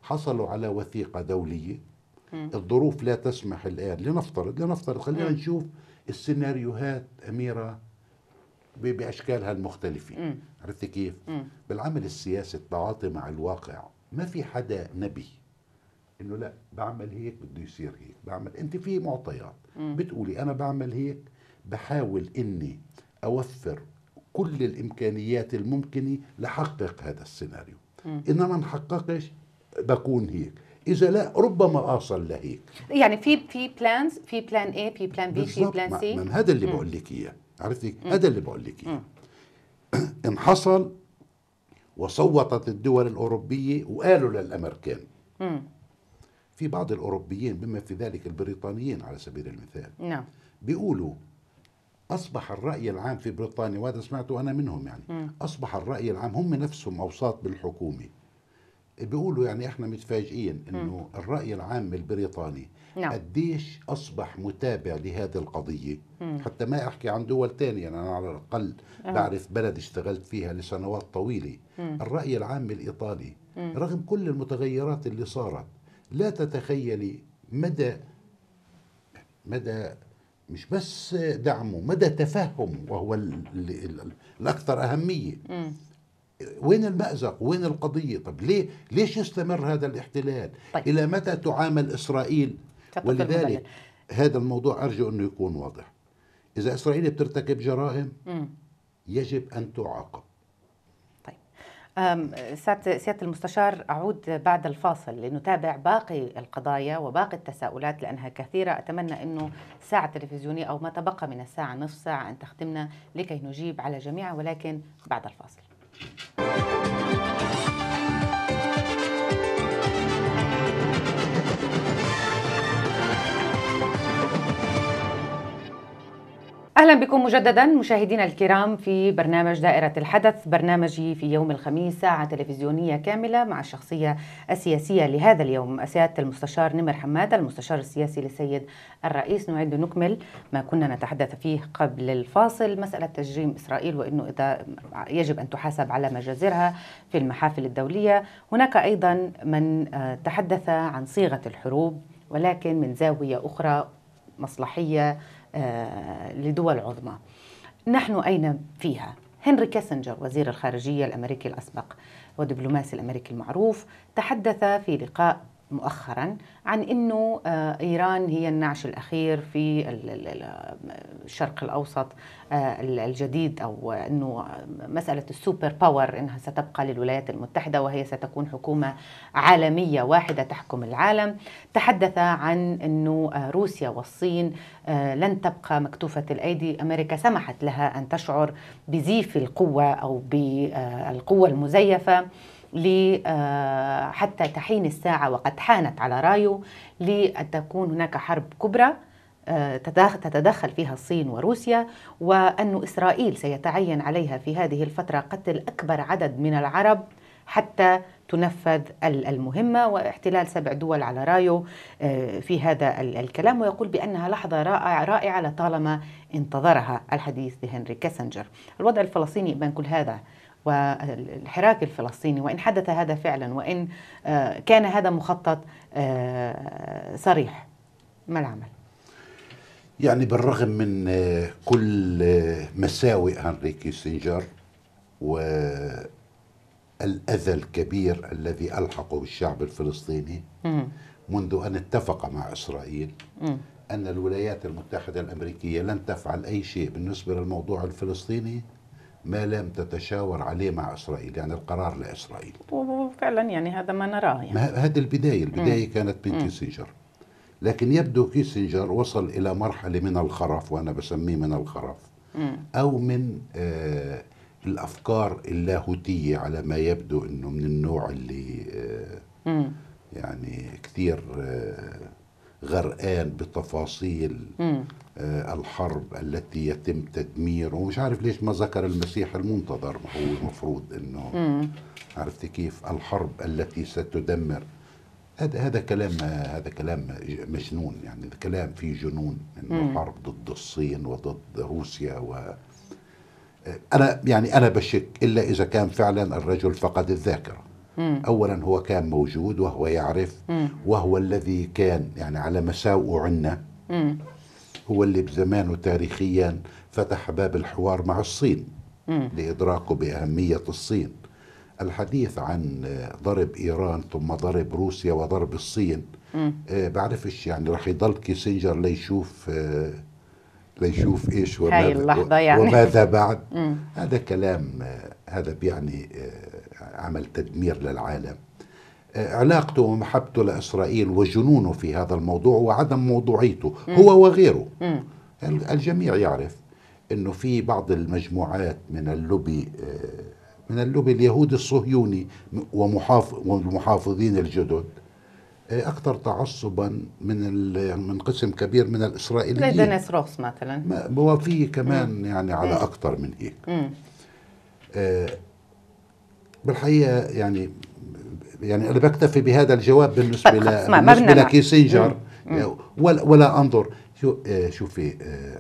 حصلوا على وثيقه دوليه الظروف لا تسمح الان لنفترض لنفترض خلينا نشوف السيناريوهات اميره باشكالها المختلفه عرفت كيف؟ بالعمل السياسي التعاطي مع الواقع ما في حدا نبي انه لا بعمل هيك بده يصير هيك بعمل انت في معطيات بتقولي انا بعمل هيك بحاول اني اوفر كل الامكانيات الممكنه لحقق هذا السيناريو م. انما ما حققش بكون هيك اذا لا ربما اصل لهيك
يعني في في بلانز في بلان اي في بلان بي في بلان سي هذا اللي بقول
لك اياه عرفتي هذا اللي بقول لك اياه ان حصل وصوتت الدول الأوروبية وقالوا للأمريكان في بعض الأوروبيين بما في ذلك البريطانيين على سبيل المثال نعم بيقولوا أصبح الرأي العام في بريطانيا وهذا سمعته أنا منهم يعني م. أصبح الرأي العام هم نفسهم أوساط بالحكومة بيقولوا يعني احنا متفاجئين انه الراي العام البريطاني نعم. قديش اصبح متابع لهذه القضيه مم. حتى ما احكي عن دول تانية يعني انا على الاقل أه. بعرف بلد اشتغلت فيها لسنوات طويله مم. الراي العام الايطالي مم. رغم كل المتغيرات اللي صارت لا تتخيلي مدى مدى مش بس دعمه مدى تفهمه وهو الـ الـ الـ الاكثر اهميه مم. وين المأزق وين القضية طب ليه ليش يستمر هذا الاحتلال طيب. إلى متى تعامل إسرائيل ولذلك المبلد. هذا الموضوع أرجو أنه يكون واضح إذا إسرائيل بترتكب جرائم يجب أن تعاقب
طيب. سيادة المستشار أعود بعد الفاصل لنتابع باقي القضايا وباقي التساؤلات لأنها كثيرة أتمنى أنه ساعة تلفزيونية أو ما تبقى من الساعة نصف ساعة أن تخدمنا لكي نجيب على جميعها ولكن بعد الفاصل うん。اهلا بكم مجددا مشاهدينا الكرام في برنامج دائره الحدث برنامجي في يوم الخميس ساعه تلفزيونيه كامله مع الشخصيه السياسيه لهذا اليوم سياده المستشار نمر حماده المستشار السياسي للسيد الرئيس نعيد نكمل ما كنا نتحدث فيه قبل الفاصل مساله تجريم اسرائيل وانه اذا يجب ان تحاسب على مجازرها في المحافل الدوليه هناك ايضا من آه، تحدث عن صيغه الحروب ولكن من زاويه اخرى مصلحيه آه، لدول عظمى نحن أين فيها؟ هنري كيسنجر وزير الخارجية الأمريكي الأسبق والدبلوماسي الأمريكي المعروف تحدث في لقاء مؤخرا عن انه آه، ايران هي النعش الاخير في الشرق الاوسط آه، الجديد او انه مساله السوبر باور انها ستبقى للولايات المتحده وهي ستكون حكومه عالميه واحده تحكم العالم تحدث عن انه آه، روسيا والصين لن تبقى مكتوفه الايدي امريكا سمحت لها ان تشعر بزيف القوه او بالقوه المزيفه آه، حتى تحين الساعة وقد حانت على رايو لأن تكون هناك حرب كبرى آه، تتدخل فيها الصين وروسيا وأن إسرائيل سيتعين عليها في هذه الفترة قتل أكبر عدد من العرب حتى تنفذ المهمة واحتلال سبع دول على رايو آه، في هذا الكلام ويقول بأنها لحظة رائعة لطالما انتظرها الحديث لهنري كيسنجر الوضع الفلسطيني بين كل هذا والحراك الفلسطيني وإن حدث هذا فعلا وإن آه، كان هذا مخطط آه، صريح ما العمل؟
يعني بالرغم من آه، كل مساوئ هنري كيسنجر والأذى الكبير الذي ألحقه بالشعب الفلسطيني منذ أن اتفق مع إسرائيل أن الولايات المتحدة الأمريكية لن تفعل أي شيء بالنسبة للموضوع الفلسطيني ما لم تتشاور عليه مع اسرائيل يعني القرار لاسرائيل
وفعلا يعني هذا ما نراه يعني
هذه البدايه البدايه م. كانت من كيسنجر لكن يبدو كيسنجر وصل الى مرحله من الخرف وانا بسميه من الخرف م. او من آه الافكار اللاهوتيه على ما يبدو انه من النوع اللي آه يعني كثير آه غرقان بتفاصيل آه الحرب التي يتم تدمير ومش عارف ليش ما ذكر المسيح المنتظر هو المفروض انه عرفت كيف الحرب التي ستدمر هذا هذا كلام هذا كلام مجنون يعني كلام فيه جنون انه حرب ضد الصين وضد روسيا و آه، انا يعني انا بشك الا اذا كان فعلا الرجل فقد الذاكره
أولا
هو كان موجود وهو يعرف مم. وهو الذي كان يعني على مساوئه عنا هو اللي بزمانه تاريخيا فتح باب الحوار مع الصين مم. لإدراكه بأهمية الصين الحديث عن ضرب إيران ثم ضرب روسيا وضرب الصين مم. آه بعرفش يعني رح يضل كيسنجر ليشوف آه ليشوف ايش وماذا, هاي اللحظة يعني. وماذا بعد مم. هذا كلام آه هذا بيعني آه عمل تدمير للعالم آه، علاقته ومحبته لإسرائيل وجنونه في هذا الموضوع وعدم موضوعيته مم. هو وغيره مم. الجميع يعرف أنه في بعض المجموعات من اللوبي آه، من اللوبي اليهودي الصهيوني والمحافظين الجدد آه، اكثر تعصبا من من قسم كبير من الاسرائيليين زي دينيس
روس مثلا
وفي كمان مم. يعني على اكثر من هيك إيه. بالحقيقه يعني يعني انا بكتفي بهذا الجواب بالنسبه ل... بالنسبه لكيسنجر ولا, ولا انظر شو آه، شوفي آه،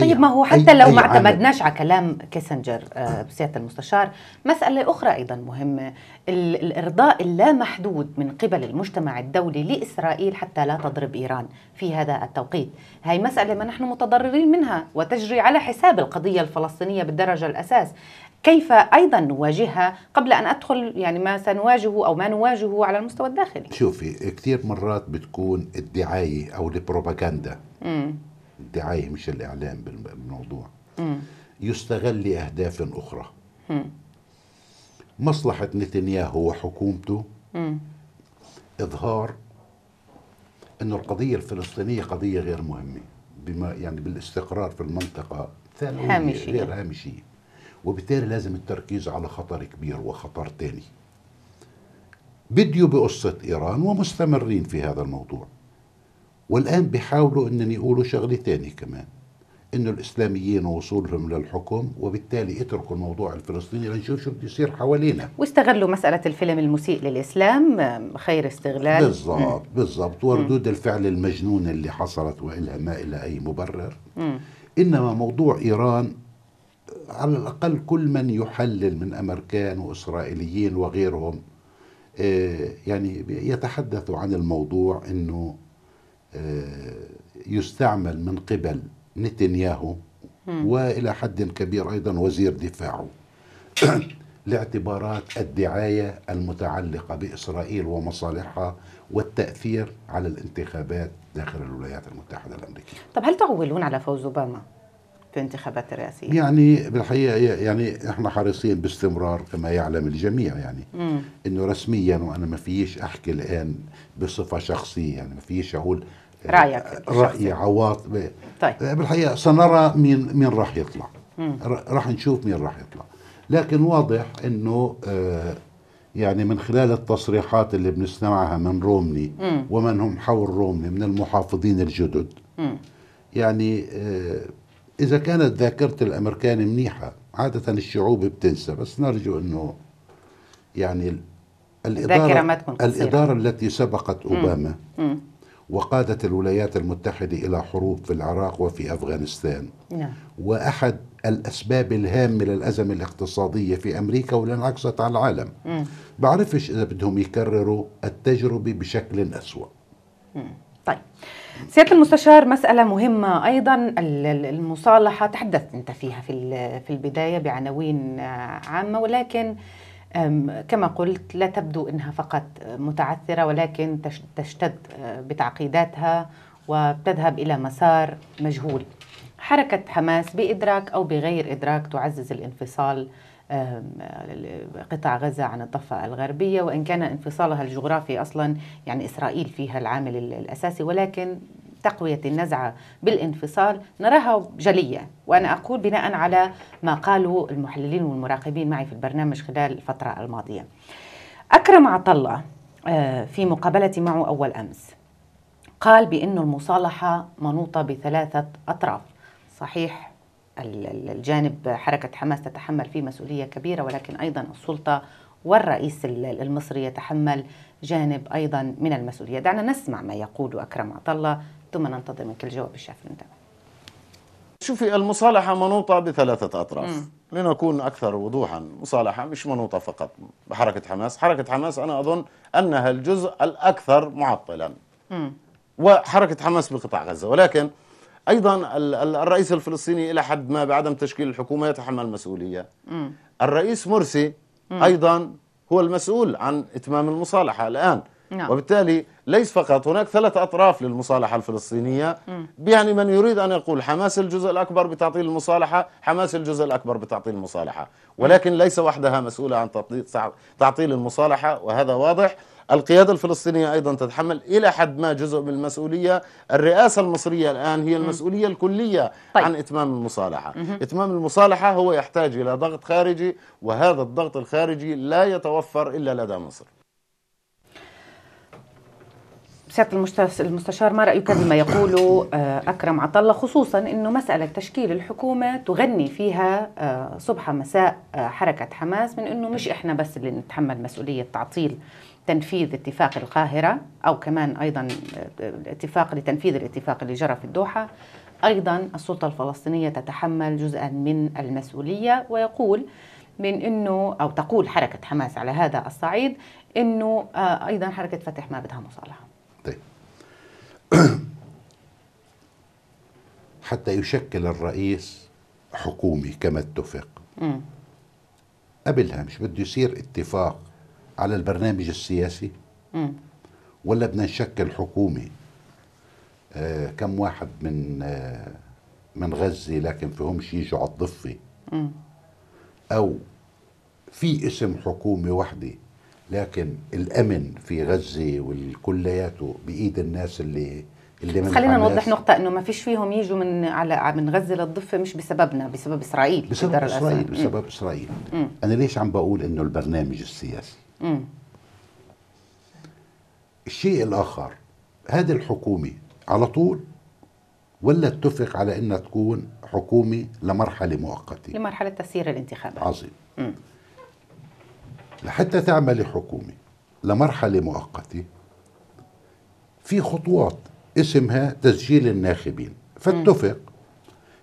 طيب ما هو حتى أي لو ما اعتمدناش على كلام كيسنجر آه، سياده المستشار مساله اخرى ايضا مهمه الارضاء اللامحدود من قبل المجتمع الدولي لاسرائيل حتى لا تضرب ايران في هذا التوقيت هاي مساله ما نحن متضررين منها وتجري على حساب القضيه الفلسطينيه بالدرجه الاساس كيف ايضا نواجهها قبل ان ادخل يعني ما سنواجهه او ما نواجهه على المستوى الداخلي
شوفي كثير مرات بتكون الدعايه او البروباغندا الدعايه مش الاعلام
بالموضوع مم.
يستغل لاهداف اخرى مم. مصلحه نتنياهو وحكومته مم. اظهار انه القضيه الفلسطينيه قضيه غير مهمه بما يعني بالاستقرار في المنطقه
ثانويه هامشية.
غير هامشيه وبالتالي لازم التركيز على خطر كبير وخطر تاني بديوا بقصة إيران ومستمرين في هذا الموضوع والآن بيحاولوا أنهم يقولوا شغلة تاني كمان أنه الإسلاميين وصولهم للحكم وبالتالي اتركوا الموضوع الفلسطيني لنشوف شو بده يصير حوالينا
واستغلوا مسألة الفيلم المسيء للإسلام خير استغلال بالضبط
بالضبط وردود الفعل المجنونة اللي حصلت وإلها ما إلى أي مبرر م. إنما موضوع إيران على الأقل كل من يحلل من أمريكان وإسرائيليين وغيرهم آه، يعني يتحدث عن الموضوع أنه آه، يستعمل من قبل نتنياهو والى حد كبير ايضا وزير دفاعه لاعتبارات الدعايه المتعلقه باسرائيل ومصالحها والتاثير على الانتخابات داخل الولايات المتحده الامريكيه.
طب هل تعولون على فوز اوباما؟ في الانتخابات الرئاسيه
يعني بالحقيقه يعني احنا حريصين باستمرار كما يعلم الجميع يعني مم. انه رسميا وانا ما فيش احكي الان بصفه شخصيه يعني ما فيش اقول
آه، رايك رأي عواط طيب. بالحقيقه
سنرى مين مين راح يطلع راح نشوف مين راح يطلع لكن واضح انه آه يعني من خلال التصريحات اللي بنسمعها من رومني مم. ومن هم حول رومني من المحافظين الجدد مم. يعني آه إذا كانت ذاكرة الأمريكان منيحة عادة الشعوب بتنسى بس نرجو أنه يعني الإدارة, ما تكون قصيرة. الإدارة التي سبقت أوباما مم. وقادت الولايات المتحدة إلى حروب في العراق وفي أفغانستان نعم. وأحد الأسباب الهامة للأزمة الاقتصادية في أمريكا واللي انعكست على العالم مم. بعرفش إذا بدهم يكرروا التجربة بشكل أسوأ
مم. طيب سياده المستشار مساله مهمه ايضا المصالحه تحدثت انت فيها في في البدايه بعناوين آه، عامه ولكن كما قلت لا تبدو انها فقط متعثره ولكن تشتد آه، بتعقيداتها وتذهب الى مسار مجهول حركه حماس بادراك او بغير ادراك تعزز الانفصال قطاع غزة عن الضفة الغربية وإن كان انفصالها الجغرافي أصلا يعني إسرائيل فيها العامل الأساسي ولكن تقوية النزعة بالانفصال نراها جلية وأنا أقول بناء على ما قاله المحللين والمراقبين معي في البرنامج خلال الفترة الماضية أكرم عطلة آه، في مقابلتي معه أول أمس قال بأن المصالحة منوطة بثلاثة أطراف صحيح الجانب حركة حماس تتحمل فيه مسؤولية كبيرة ولكن أيضا السلطة والرئيس المصري يتحمل جانب أيضا من المسؤولية دعنا نسمع ما يقول أكرم عطلة الله ثم ننتظر منك الجواب الشافي
شوفي المصالحة منوطة بثلاثة أطراف م. لنكون أكثر وضوحا مصالحة مش منوطة فقط بحركة حماس حركة حماس أنا أظن أنها الجزء الأكثر معطلا م. وحركة حماس بقطاع غزة ولكن أيضا الرئيس الفلسطيني إلى حد ما بعدم تشكيل الحكومة يتحمل مسؤولية م. الرئيس مرسي
م. أيضا
هو المسؤول عن إتمام المصالحة الآن نعم. وبالتالي ليس فقط هناك ثلاث أطراف للمصالحة الفلسطينية م. يعني من يريد أن يقول حماس الجزء الأكبر بتعطيل المصالحة حماس الجزء الأكبر بتعطيل المصالحة ولكن ليس وحدها مسؤولة عن تعطيل المصالحة وهذا واضح القيادة الفلسطينية أيضا تتحمل إلى حد ما جزء من المسؤولية الرئاسة المصرية الآن هي المسؤولية الكلية طيب. عن إتمام المصالحة إتمام المصالحة هو يحتاج إلى ضغط خارجي وهذا الضغط الخارجي لا يتوفر إلا لدى مصر
سياده المستشار ما رايك بما يقوله آه، اكرم عطله خصوصا انه مساله تشكيل الحكومه تغني فيها آه، صبح مساء آه، حركه حماس من انه مش احنا بس اللي نتحمل مسؤوليه تعطيل تنفيذ اتفاق القاهرة أو كمان أيضا آه، اتفاق لتنفيذ الاتفاق اللي جرى في الدوحة أيضا السلطة الفلسطينية تتحمل جزءا من المسؤولية ويقول من أنه أو تقول حركة حماس على هذا الصعيد أنه آه، أيضا حركة فتح ما بدها مصالحة
طيب حتى يشكل الرئيس حكومي كما اتفق قبلها مش بده يصير اتفاق على البرنامج السياسي م. ولا بدنا نشكل حكومه آه كم واحد من آه من غزه لكن فيهمش يجوا على الضفه او في اسم حكومه وحده لكن الامن في غزه والكلياته بايد الناس اللي اللي من خلينا نوضح
نقطة انه ما فيش فيهم يجوا من على من غزة للضفة مش بسببنا بسبب اسرائيل بسبب اسرائيل بسبب
اسرائيل انا ليش عم بقول انه البرنامج السياسي الشيء الآخر هذه الحكومة على طول ولا اتفق على أنها تكون حكومة لمرحلة مؤقتة
لمرحلة تسيير الانتخابات عظيم
مم. لحتى تعمل حكومة لمرحلة مؤقتة في خطوات اسمها تسجيل الناخبين فاتفق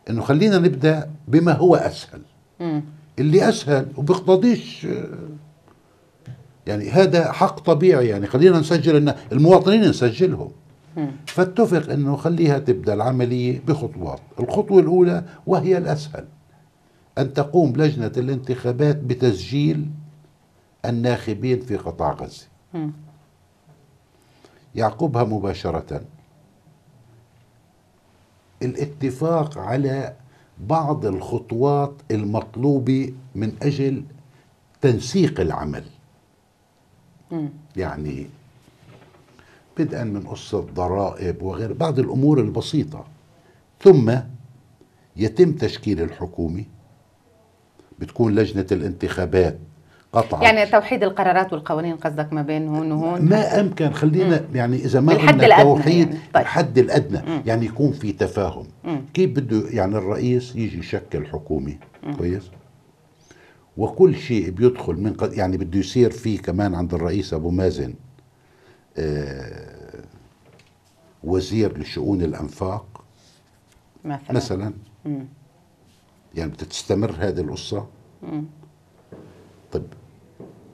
انه خلينا نبدا بما هو اسهل مم. اللي اسهل وبيقتضيش يعني هذا حق طبيعي يعني خلينا نسجل إن المواطنين نسجلهم فاتفق انه خليها تبدا العمليه بخطوات، الخطوه الاولى وهي الاسهل ان تقوم لجنه الانتخابات بتسجيل الناخبين في قطاع غزه. يعقبها مباشره الاتفاق على بعض الخطوات المطلوبه من اجل تنسيق العمل. يعني بدءا من قصة ضرائب وغير بعض الأمور البسيطة ثم يتم تشكيل الحكومة بتكون لجنة الانتخابات قطعا يعني
توحيد القرارات والقوانين قصدك ما بين هون وهون ما امكن
خلينا مم. يعني اذا ما قلنا توحيد يعني. طيب. الحد الادنى مم. يعني يكون في تفاهم مم. كيف بده يعني الرئيس يجي يشكل حكومه كويس وكل شيء بيدخل من قد يعني بده يصير فيه كمان عند الرئيس ابو مازن آه وزير لشؤون الانفاق مثلا مثلا مم. يعني بتستمر هذه القصه طيب طب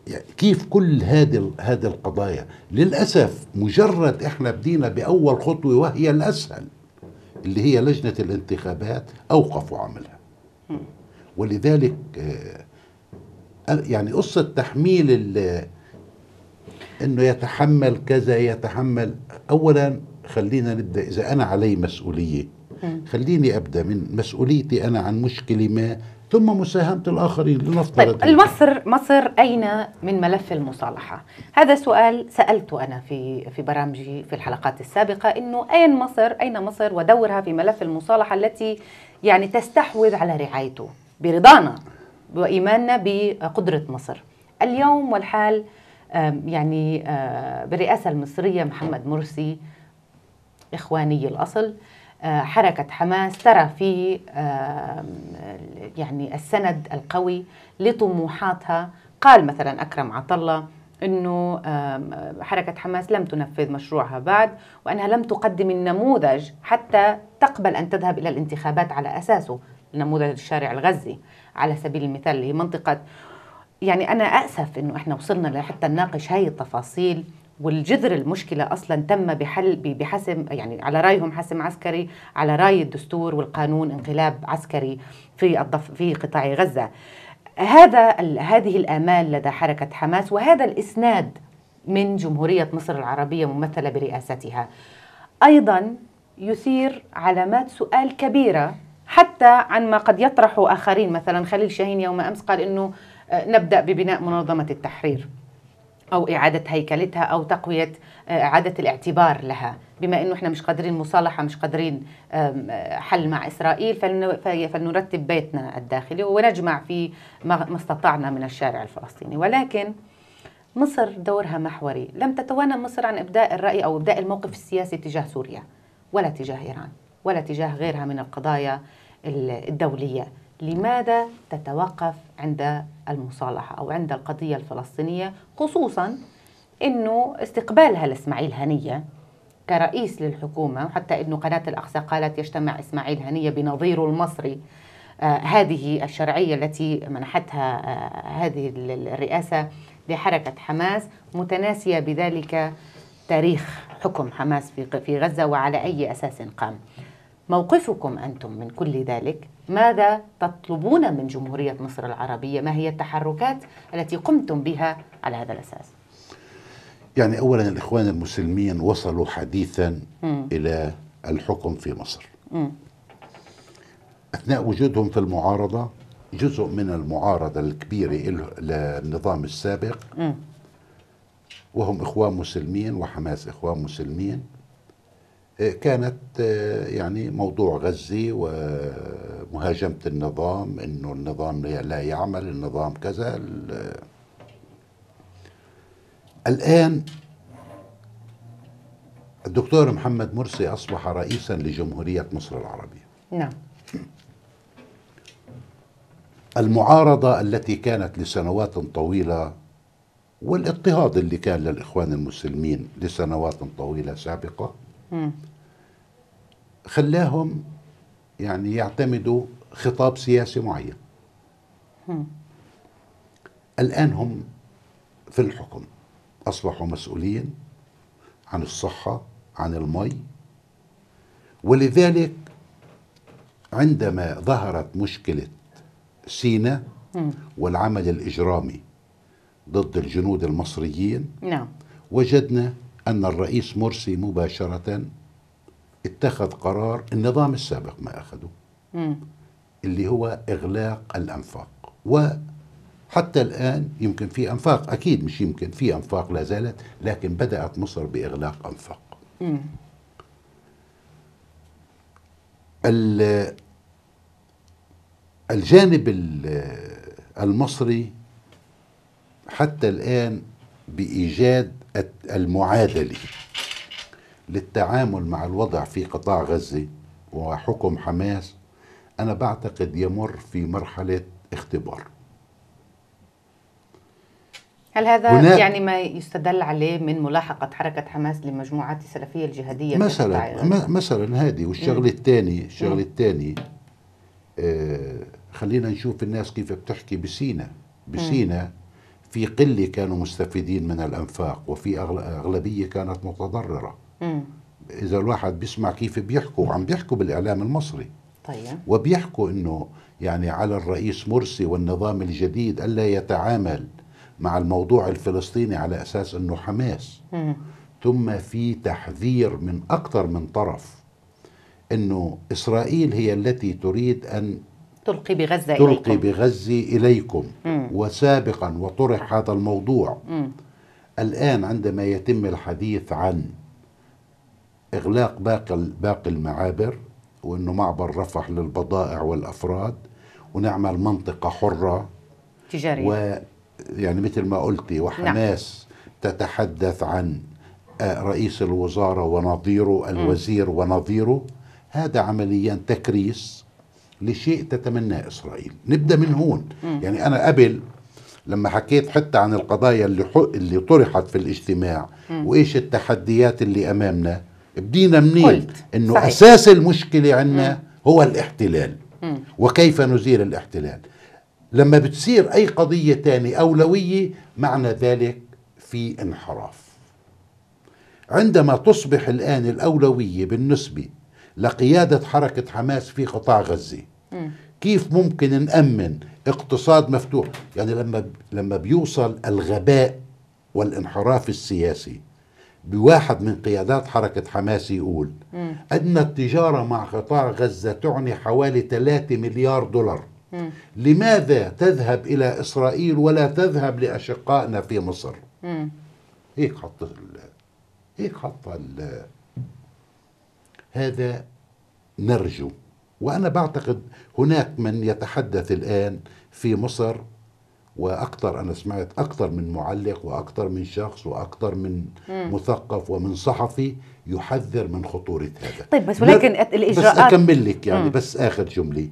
يعني كيف كل هذه هذه القضايا للاسف مجرد احنا بدينا باول خطوه وهي الاسهل اللي هي لجنه الانتخابات اوقفوا عملها مم. ولذلك آه يعني قصه تحميل انه يتحمل كذا يتحمل اولا خلينا نبدا اذا انا علي مسؤوليه خليني ابدا من مسؤوليتي انا عن مشكله ما ثم مساهمه الاخرين لنفترض طيب
مصر مصر اين من ملف المصالحه؟ هذا سؤال سالته انا في في برامجي في الحلقات السابقه انه اين مصر اين مصر ودورها في ملف المصالحه التي يعني تستحوذ على رعايته برضانا وإيماننا بقدرة مصر اليوم والحال يعني بالرئاسة المصرية محمد مرسي إخواني الأصل حركة حماس ترى في يعني السند القوي لطموحاتها قال مثلا أكرم عطلة أنه حركة حماس لم تنفذ مشروعها بعد وأنها لم تقدم النموذج حتى تقبل أن تذهب إلى الانتخابات على أساسه نموذج الشارع الغزي على سبيل المثال اللي هي منطقة يعني أنا أسف أنه إحنا وصلنا لحتى نناقش هاي التفاصيل والجذر المشكلة أصلا تم بحل بحسم يعني على رأيهم حسم عسكري على رأي الدستور والقانون انقلاب عسكري في الضف في قطاع غزة هذا هذه الآمال لدى حركة حماس وهذا الإسناد من جمهورية مصر العربية ممثلة برئاستها أيضا يثير علامات سؤال كبيرة حتى عن ما قد يطرحه آخرين مثلا خليل شاهين يوم أمس قال أنه آه، نبدأ ببناء منظمة التحرير أو إعادة هيكلتها أو تقوية آه، إعادة الاعتبار لها بما أنه إحنا مش قادرين مصالحة مش قادرين آه، حل مع إسرائيل فلنرتب بيتنا الداخلي ونجمع في ما استطعنا من الشارع الفلسطيني ولكن مصر دورها محوري لم تتوانى مصر عن إبداء الرأي أو إبداء الموقف السياسي تجاه سوريا ولا تجاه إيران ولا تجاه غيرها من القضايا الدولية لماذا تتوقف عند المصالحة أو عند القضية الفلسطينية خصوصا أنه استقبالها لإسماعيل هنية كرئيس للحكومة وحتى أنه قناة الأقصى قالت يجتمع إسماعيل هنية بنظيره المصري آه، هذه الشرعية التي منحتها آه، هذه الرئاسة لحركة حماس متناسية بذلك تاريخ حكم حماس في غزة وعلى أي أساس قام موقفكم أنتم من كل ذلك ماذا تطلبون من جمهورية مصر العربية ما هي التحركات التي قمتم بها على هذا الأساس
يعني أولا الإخوان المسلمين وصلوا حديثا م. إلى الحكم في مصر م. أثناء وجودهم في المعارضة جزء من المعارضة الكبيرة للنظام السابق م. وهم إخوان مسلمين وحماس إخوان مسلمين كانت آه، يعني موضوع غزة ومهاجمة النظام انه النظام لا يعمل النظام كذا الآن الدكتور محمد مرسي أصبح رئيسا لجمهورية مصر العربية نعم المعارضة التي كانت لسنوات طويلة والاضطهاد اللي كان للإخوان المسلمين لسنوات طويلة سابقة خلاهم يعني يعتمدوا خطاب سياسي معين الآن هم في الحكم أصبحوا مسؤولين عن الصحة عن المي ولذلك عندما ظهرت مشكلة سينا والعمل الإجرامي ضد الجنود المصريين نعم وجدنا أن الرئيس مرسي مباشرة اتخذ قرار النظام السابق ما أخذه اللي هو إغلاق الأنفاق وحتى الآن يمكن في أنفاق أكيد مش يمكن في أنفاق لا زالت لكن بدأت مصر بإغلاق أنفاق الجانب المصري حتى الآن بإيجاد المعادله للتعامل مع الوضع في قطاع غزه وحكم حماس انا بعتقد يمر في مرحله اختبار
هل هذا يعني ما يستدل عليه من ملاحقة حركة حماس لمجموعات السلفية الجهادية مثلا
مثلا هذه والشغلة الثانية الشغلة الثانية آه خلينا نشوف الناس كيف بتحكي بسينا بسينا في قلة كانوا مستفيدين من الأنفاق وفي أغلبية كانت متضررة مم. إذا الواحد بيسمع كيف بيحكوا عم بيحكوا بالإعلام المصري طيب. وبيحكوا أنه يعني على الرئيس مرسي والنظام الجديد ألا يتعامل مع الموضوع الفلسطيني على أساس أنه حماس مم. ثم في تحذير من أكثر من طرف أنه إسرائيل هي التي تريد أن
تلقي بغزة تلقي إليكم.
بغزة إليكم مم. وسابقا وطرح هذا الموضوع مم. الآن عندما يتم الحديث عن إغلاق باقي باقي المعابر وأنه معبر رفح للبضائع والأفراد ونعمل منطقة حرة
تجارية و
يعني مثل ما قلتي وحماس نعم. تتحدث عن آه، رئيس الوزارة ونظيره الوزير ونظيره هذا عمليا تكريس لشيء تتمناه اسرائيل نبدا من هون يعني انا قبل لما حكيت حتى عن القضايا اللي اللي طرحت في الاجتماع وايش التحديات اللي امامنا بدينا منين انه صحيح. اساس المشكله عندنا هو الاحتلال وكيف نزيل الاحتلال لما بتصير اي قضيه تانية اولويه معنى ذلك في انحراف عندما تصبح الان الاولويه بالنسبه لقياده حركه حماس في قطاع غزه كيف ممكن نأمن اقتصاد مفتوح يعني لما لما بيوصل الغباء والانحراف السياسي بواحد من قيادات حركة حماس يقول م. أن التجارة مع قطاع غزة تعني حوالي 3 مليار دولار م. لماذا تذهب إلى إسرائيل ولا تذهب لأشقائنا في مصر م. هيك حط هيك حط هذا نرجو وأنا بعتقد هناك من يتحدث الآن في مصر وأكثر أنا سمعت أكثر من معلق وأكثر من شخص وأكثر من مم. مثقف ومن صحفي يحذر من خطورة هذا
طيب بس ولكن الإجراءات بس أكمل لك يعني مم. بس
آخر جملة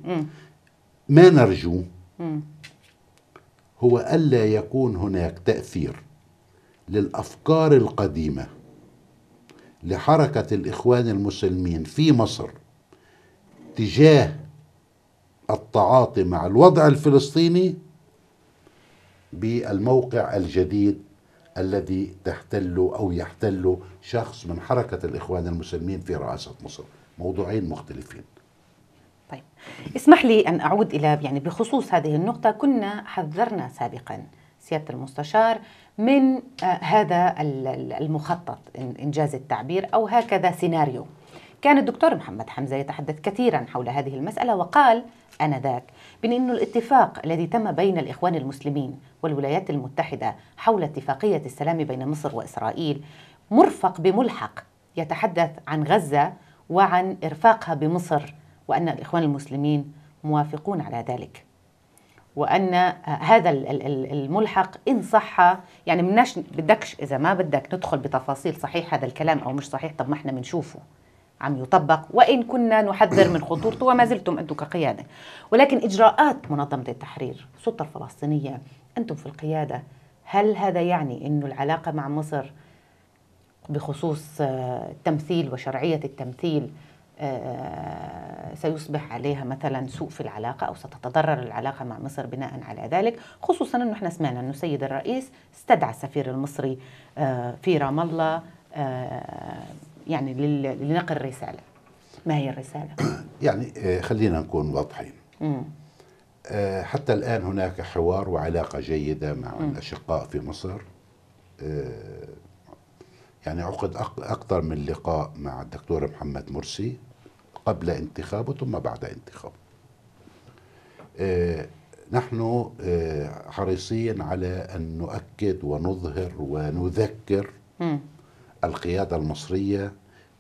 ما نرجو مم. هو ألا يكون هناك تأثير للأفكار القديمة لحركة الإخوان المسلمين في مصر اتجاه التعاطي مع الوضع الفلسطيني بالموقع الجديد الذي تحتله او يحتله شخص من حركه الاخوان المسلمين في رئاسه مصر موضوعين مختلفين
طيب اسمح لي ان اعود الى يعني بخصوص هذه النقطه كنا حذرنا سابقا سياده المستشار من آه، هذا المخطط انجاز التعبير او هكذا سيناريو كان الدكتور محمد حمزة يتحدث كثيرا حول هذه المسألة وقال آنذاك بأن الاتفاق الذي تم بين الإخوان المسلمين والولايات المتحدة حول اتفاقية السلام بين مصر وإسرائيل مرفق بملحق يتحدث عن غزة وعن إرفاقها بمصر وأن الإخوان المسلمين موافقون على ذلك وان هذا الملحق ان صح يعني مناش بدكش اذا ما بدك ندخل بتفاصيل صحيح هذا الكلام او مش صحيح طب ما احنا بنشوفه عم يطبق وإن كنا نحذر من خطورته وما زلتم أنتم كقيادة ولكن إجراءات منظمة التحرير السلطة الفلسطينية أنتم في القيادة هل هذا يعني أن العلاقة مع مصر بخصوص آه، التمثيل وشرعية التمثيل آه، آه، سيصبح عليها مثلا سوء في العلاقة أو ستتضرر العلاقة مع مصر بناء على ذلك خصوصا أنه احنا سمعنا أنه السيد الرئيس استدعى السفير المصري في رام الله يعني لنقل الرساله ما هي الرساله
يعني آه، خلينا نكون واضحين آه، حتى الان هناك حوار وعلاقه جيده مع الاشقاء في مصر آه، يعني عقد اكثر من لقاء مع الدكتور محمد مرسي قبل انتخابه ثم بعد انتخابه نحن حريصين على أن نؤكد ونظهر ونذكر القيادة المصرية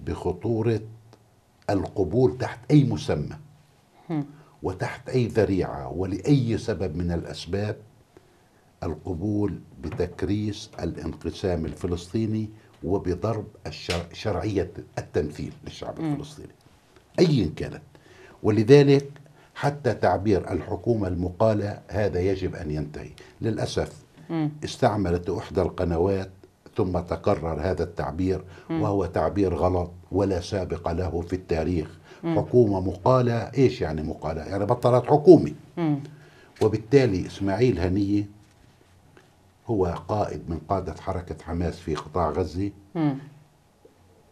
بخطوره القبول تحت اي مسمى وتحت اي ذريعه ولاي سبب من الاسباب القبول بتكريس الانقسام الفلسطيني وبضرب شرعيه التمثيل للشعب الفلسطيني ايا كانت ولذلك حتى تعبير الحكومه المقاله هذا يجب ان ينتهي للاسف استعملت احدى القنوات ثم تكرر هذا التعبير وهو تعبير غلط ولا سابق له في التاريخ حكومة مقالة إيش يعني مقالة يعني بطلت حكومة وبالتالي إسماعيل هنية هو قائد من قادة حركة حماس في قطاع غزة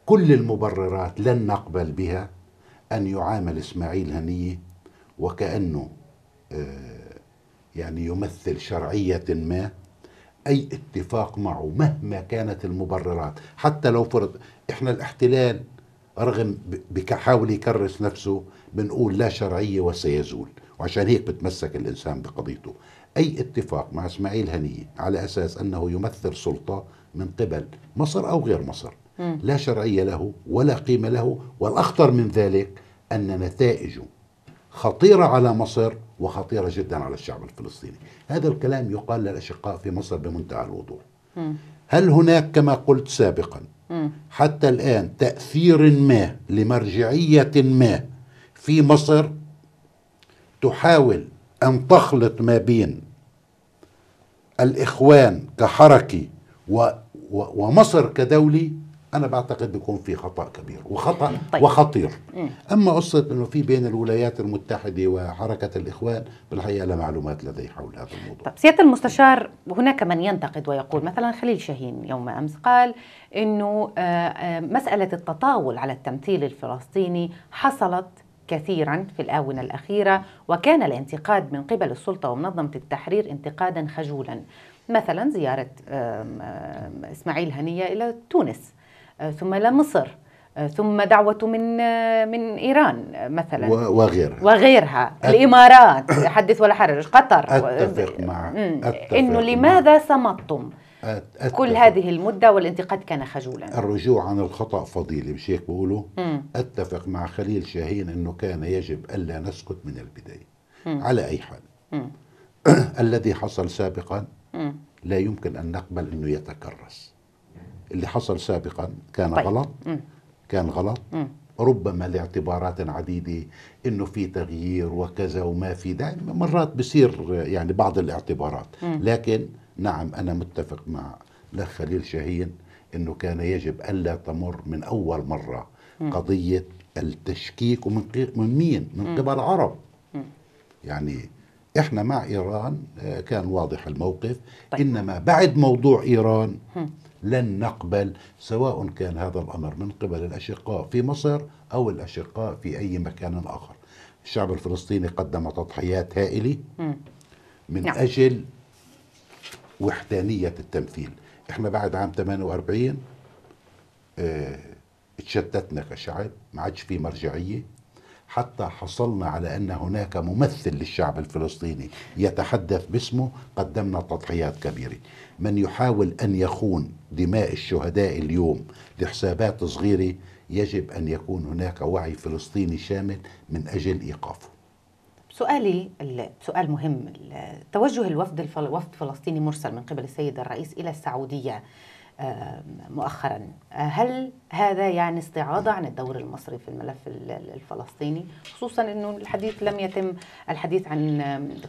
كل المبررات لن نقبل بها أن يعامل إسماعيل هنية وكأنه آه، يعني يمثل شرعية ما أي اتفاق معه مهما كانت المبررات حتى لو فرض إحنا الاحتلال رغم بيحاول يكرس نفسه بنقول لا شرعية وسيزول وعشان هيك بتمسك الإنسان بقضيته أي اتفاق مع إسماعيل هنية على أساس أنه يمثل سلطة من قبل مصر أو غير مصر لا شرعية له ولا قيمة له والأخطر من ذلك أن نتائجه خطيرة على مصر وخطيرة جدا على الشعب الفلسطيني هذا الكلام يقال للأشقاء في مصر بمنتهى الوضوح هل هناك كما قلت سابقا حتى الآن تأثير ما لمرجعية ما في مصر تحاول أن تخلط ما بين الإخوان كحركي و و ومصر كدولي انا بعتقد بيكون في خطا كبير وخطا طيب. وخطير اما قصه انه في بين الولايات المتحده وحركه الاخوان بالحقيقه لا معلومات لدي حول هذا الموضوع
طيب سياده المستشار هناك من ينتقد ويقول مثلا خليل شاهين يوم امس قال انه آه، آه، مساله التطاول على التمثيل الفلسطيني حصلت كثيرا في الآونة الأخيرة وكان الانتقاد من قبل السلطة ومنظمة التحرير انتقادا خجولا مثلا زيارة إسماعيل هنية إلى تونس آه، ثم إلى مصر آه، ثم دعوة من آه، من إيران مثلا وغيرها وغيرها أت... الإمارات حدث ولا حرج قطر أتفق
مع
أتفق إنه
لماذا صمتم
أتفق. كل هذه
المدة والانتقاد كان خجولا
الرجوع عن الخطأ فضيلة مش هيك بقولوا أتفق مع خليل شاهين أنه كان يجب ألا نسكت من البداية مم. على أي حال الذي حصل سابقا مم. لا يمكن أن نقبل أنه يتكرس اللي حصل سابقا كان طيب. غلط كان غلط م. ربما لاعتبارات عديدة انه في تغيير وكذا وما في ده مرات بصير يعني بعض الاعتبارات م. لكن نعم انا متفق مع الاخ خليل شاهين انه كان يجب الا تمر من اول مرة م. قضية التشكيك ومن من مين؟ من قبل العرب يعني احنا مع ايران آه، كان واضح الموقف طيب. انما بعد موضوع ايران لن نقبل سواء كان هذا الأمر من قبل الأشقاء في مصر أو الأشقاء في أي مكان آخر الشعب الفلسطيني قدم تضحيات هائلة
من نعم. أجل
وحدانية التمثيل احنا بعد عام 48 اه اتشتتنا كشعب ما عادش في مرجعية حتى حصلنا على ان هناك ممثل للشعب الفلسطيني يتحدث باسمه قدمنا تضحيات كبيره من يحاول ان يخون دماء الشهداء اليوم لحسابات صغيره يجب ان يكون هناك وعي فلسطيني شامل من اجل ايقافه
سؤالي سؤال مهم توجه الوفد وفد فلسطيني مرسل من قبل السيد الرئيس الى السعوديه مؤخرا آه، هل هذا يعني استعاضة عن الدور المصري في الملف الفلسطيني خصوصا أنه الحديث لم يتم الحديث عن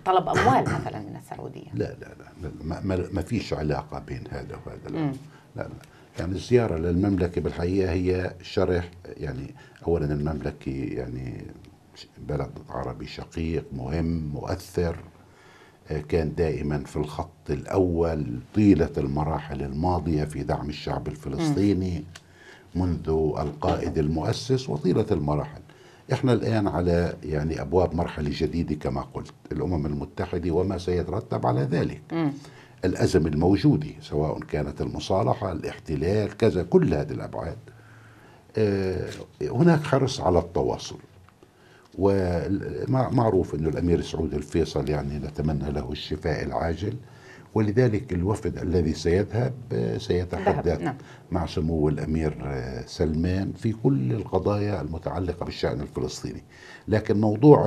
طلب أموال مثلا من السعودية
لا لا لا ما, ما فيش علاقة بين هذا وهذا لا, لا, لا يعني الزيارة للمملكة بالحقيقة هي شرح يعني أولا المملكة يعني بلد عربي شقيق مهم مؤثر كان دائما في الخط الاول طيله المراحل الماضيه في دعم الشعب الفلسطيني منذ القائد المؤسس وطيله المراحل احنا الان على يعني ابواب مرحله جديده كما قلت الامم المتحده وما سيترتب على ذلك الازم الموجوده سواء كانت المصالحه الاحتلال كذا كل هذه الابعاد آه، هناك حرص على التواصل ومعروف أن الأمير سعود الفيصل يعني نتمنى له الشفاء العاجل ولذلك الوفد الذي سيذهب سيتحدث نعم. مع سمو الامير سلمان في كل القضايا المتعلقه بالشان الفلسطيني، لكن موضوع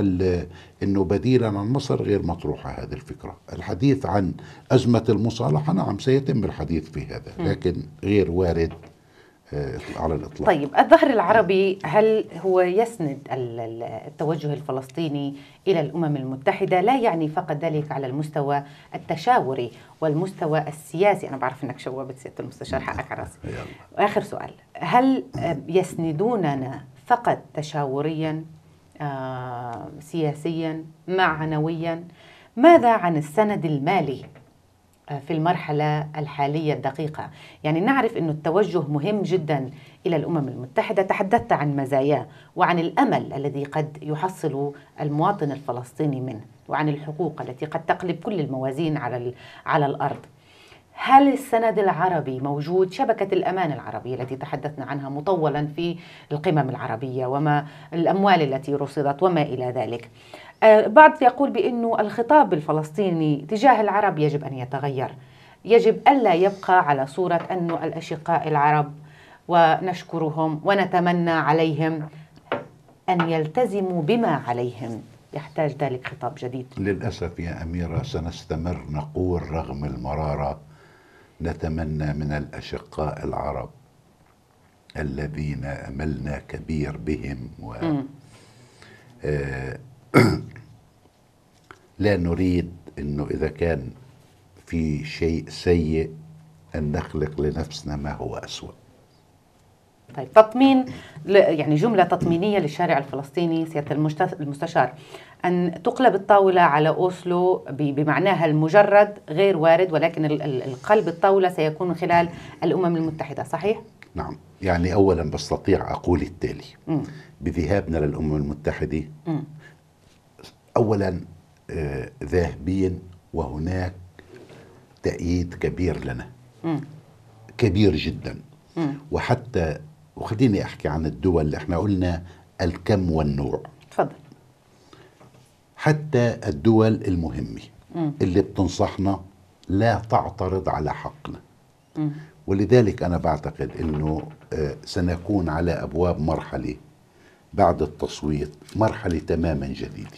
انه بديلا عن مصر غير مطروحه هذه الفكره، الحديث عن ازمه المصالحه نعم سيتم الحديث في هذا، لكن غير وارد إيه، على
الاطلاق
طيب الظهر العربي هل هو يسند التوجه الفلسطيني الى الامم المتحده لا يعني فقط ذلك على المستوى التشاوري والمستوى السياسي انا بعرف انك شوبت سياده المستشار حقك على راسي واخر سؤال هل يسندوننا فقط تشاوريا آه سياسيا معنويا ماذا عن السند المالي آه، في المرحلة الحالية الدقيقة يعني نعرف أن التوجه مهم جدا إلى الأمم المتحدة تحدثت عن مزاياه وعن الأمل الذي قد يحصل المواطن الفلسطيني منه وعن الحقوق التي قد تقلب كل الموازين على, على الأرض هل السند العربي موجود شبكة الأمان العربية التي تحدثنا عنها مطولا في القمم العربية وما الأموال التي رصدت وما إلى ذلك آه، بعض يقول بأنه الخطاب الفلسطيني تجاه العرب يجب أن يتغير يجب ألا يبقى على صورة أنه الأشقاء العرب ونشكرهم ونتمنى عليهم أن يلتزموا بما عليهم يحتاج ذلك خطاب جديد
للأسف يا أميرة سنستمر نقول رغم المرارة نتمنى من الأشقاء العرب الذين أملنا كبير بهم و لا نريد انه اذا كان في شيء سيء ان نخلق لنفسنا ما هو اسوأ
طيب تطمين يعني جملة تطمينية للشارع الفلسطيني سيادة المستشار أن تقلب الطاولة على أوسلو بمعناها المجرد غير وارد ولكن القلب الطاولة سيكون خلال الأمم المتحدة صحيح؟ نعم
يعني أولا بستطيع أقول التالي بذهابنا للأمم المتحدة أولا ذاهبين وهناك تأييد كبير لنا كبير جدا وحتى وخليني أحكي عن الدول اللي احنا قلنا الكم والنوع تفضل حتى الدول المهمة اللي بتنصحنا لا تعترض على حقنا ولذلك أنا بعتقد أنه آه، سنكون على أبواب مرحلة بعد التصويت مرحلة تماما جديدة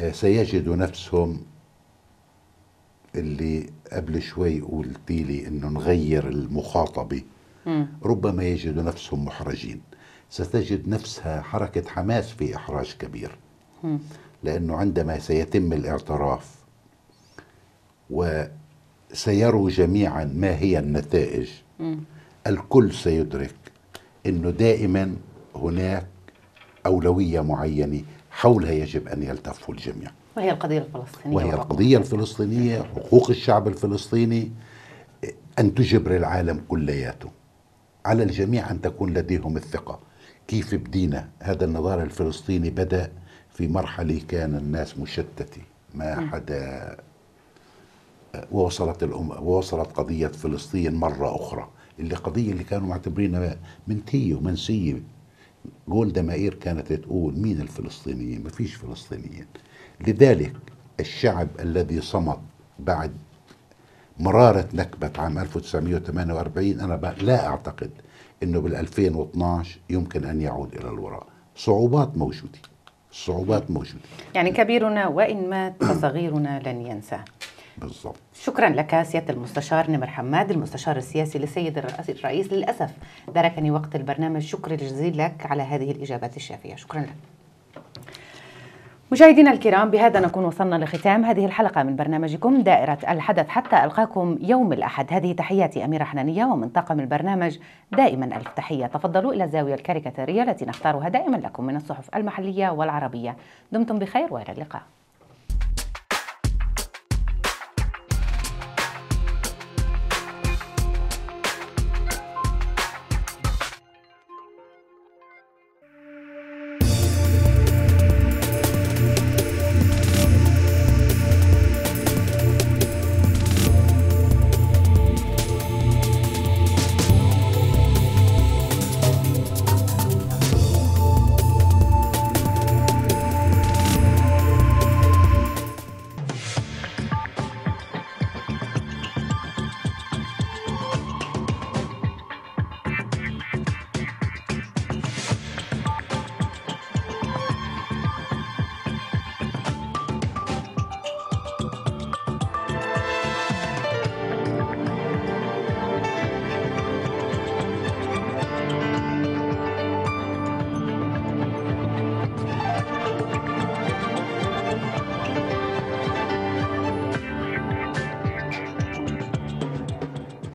آه، سيجد نفسهم اللي قبل شوي قلت لي انه نغير المخاطبه ربما يجدوا نفسهم محرجين ستجد نفسها حركه حماس في احراج كبير لانه عندما سيتم الاعتراف وسيروا جميعا ما هي النتائج الكل سيدرك انه دائما هناك اولويه معينه حولها يجب أن يلتفوا الجميع
وهي القضية الفلسطينية وهي القضية
الفلسطينية حقوق الشعب الفلسطيني أن تجبر العالم كلياته على الجميع أن تكون لديهم الثقة كيف بدينا هذا النضال الفلسطيني بدأ في مرحلة كان الناس مشتتة ما حدا ووصلت الأم ووصلت قضية فلسطين مرة أخرى اللي قضية اللي كانوا معتبرينها منتية ومنسية جولدا مائير كانت تقول مين الفلسطينيين مفيش فلسطينيين لذلك الشعب الذي صمت بعد مرارة نكبة عام 1948 أنا لا أعتقد أنه بال 2012 يمكن أن يعود إلى الوراء صعوبات موجودة الصعوبات
موجودة يعني كبيرنا وإن مات فصغيرنا لن ينسى بالظبط شكرا لك سياده المستشار نمر حماد المستشار السياسي للسيد الرئيس للاسف دركني وقت البرنامج شكرا جزيلا لك على هذه الاجابات الشافيه شكرا لك مشاهدينا الكرام بهذا نكون وصلنا لختام هذه الحلقة من برنامجكم دائرة الحدث حتى ألقاكم يوم الأحد هذه تحياتي أميرة حنانية ومن طاقم البرنامج دائما ألف تحية تفضلوا إلى الزاوية الكاريكاتيرية التي نختارها دائما لكم من الصحف المحلية والعربية دمتم بخير وإلى اللقاء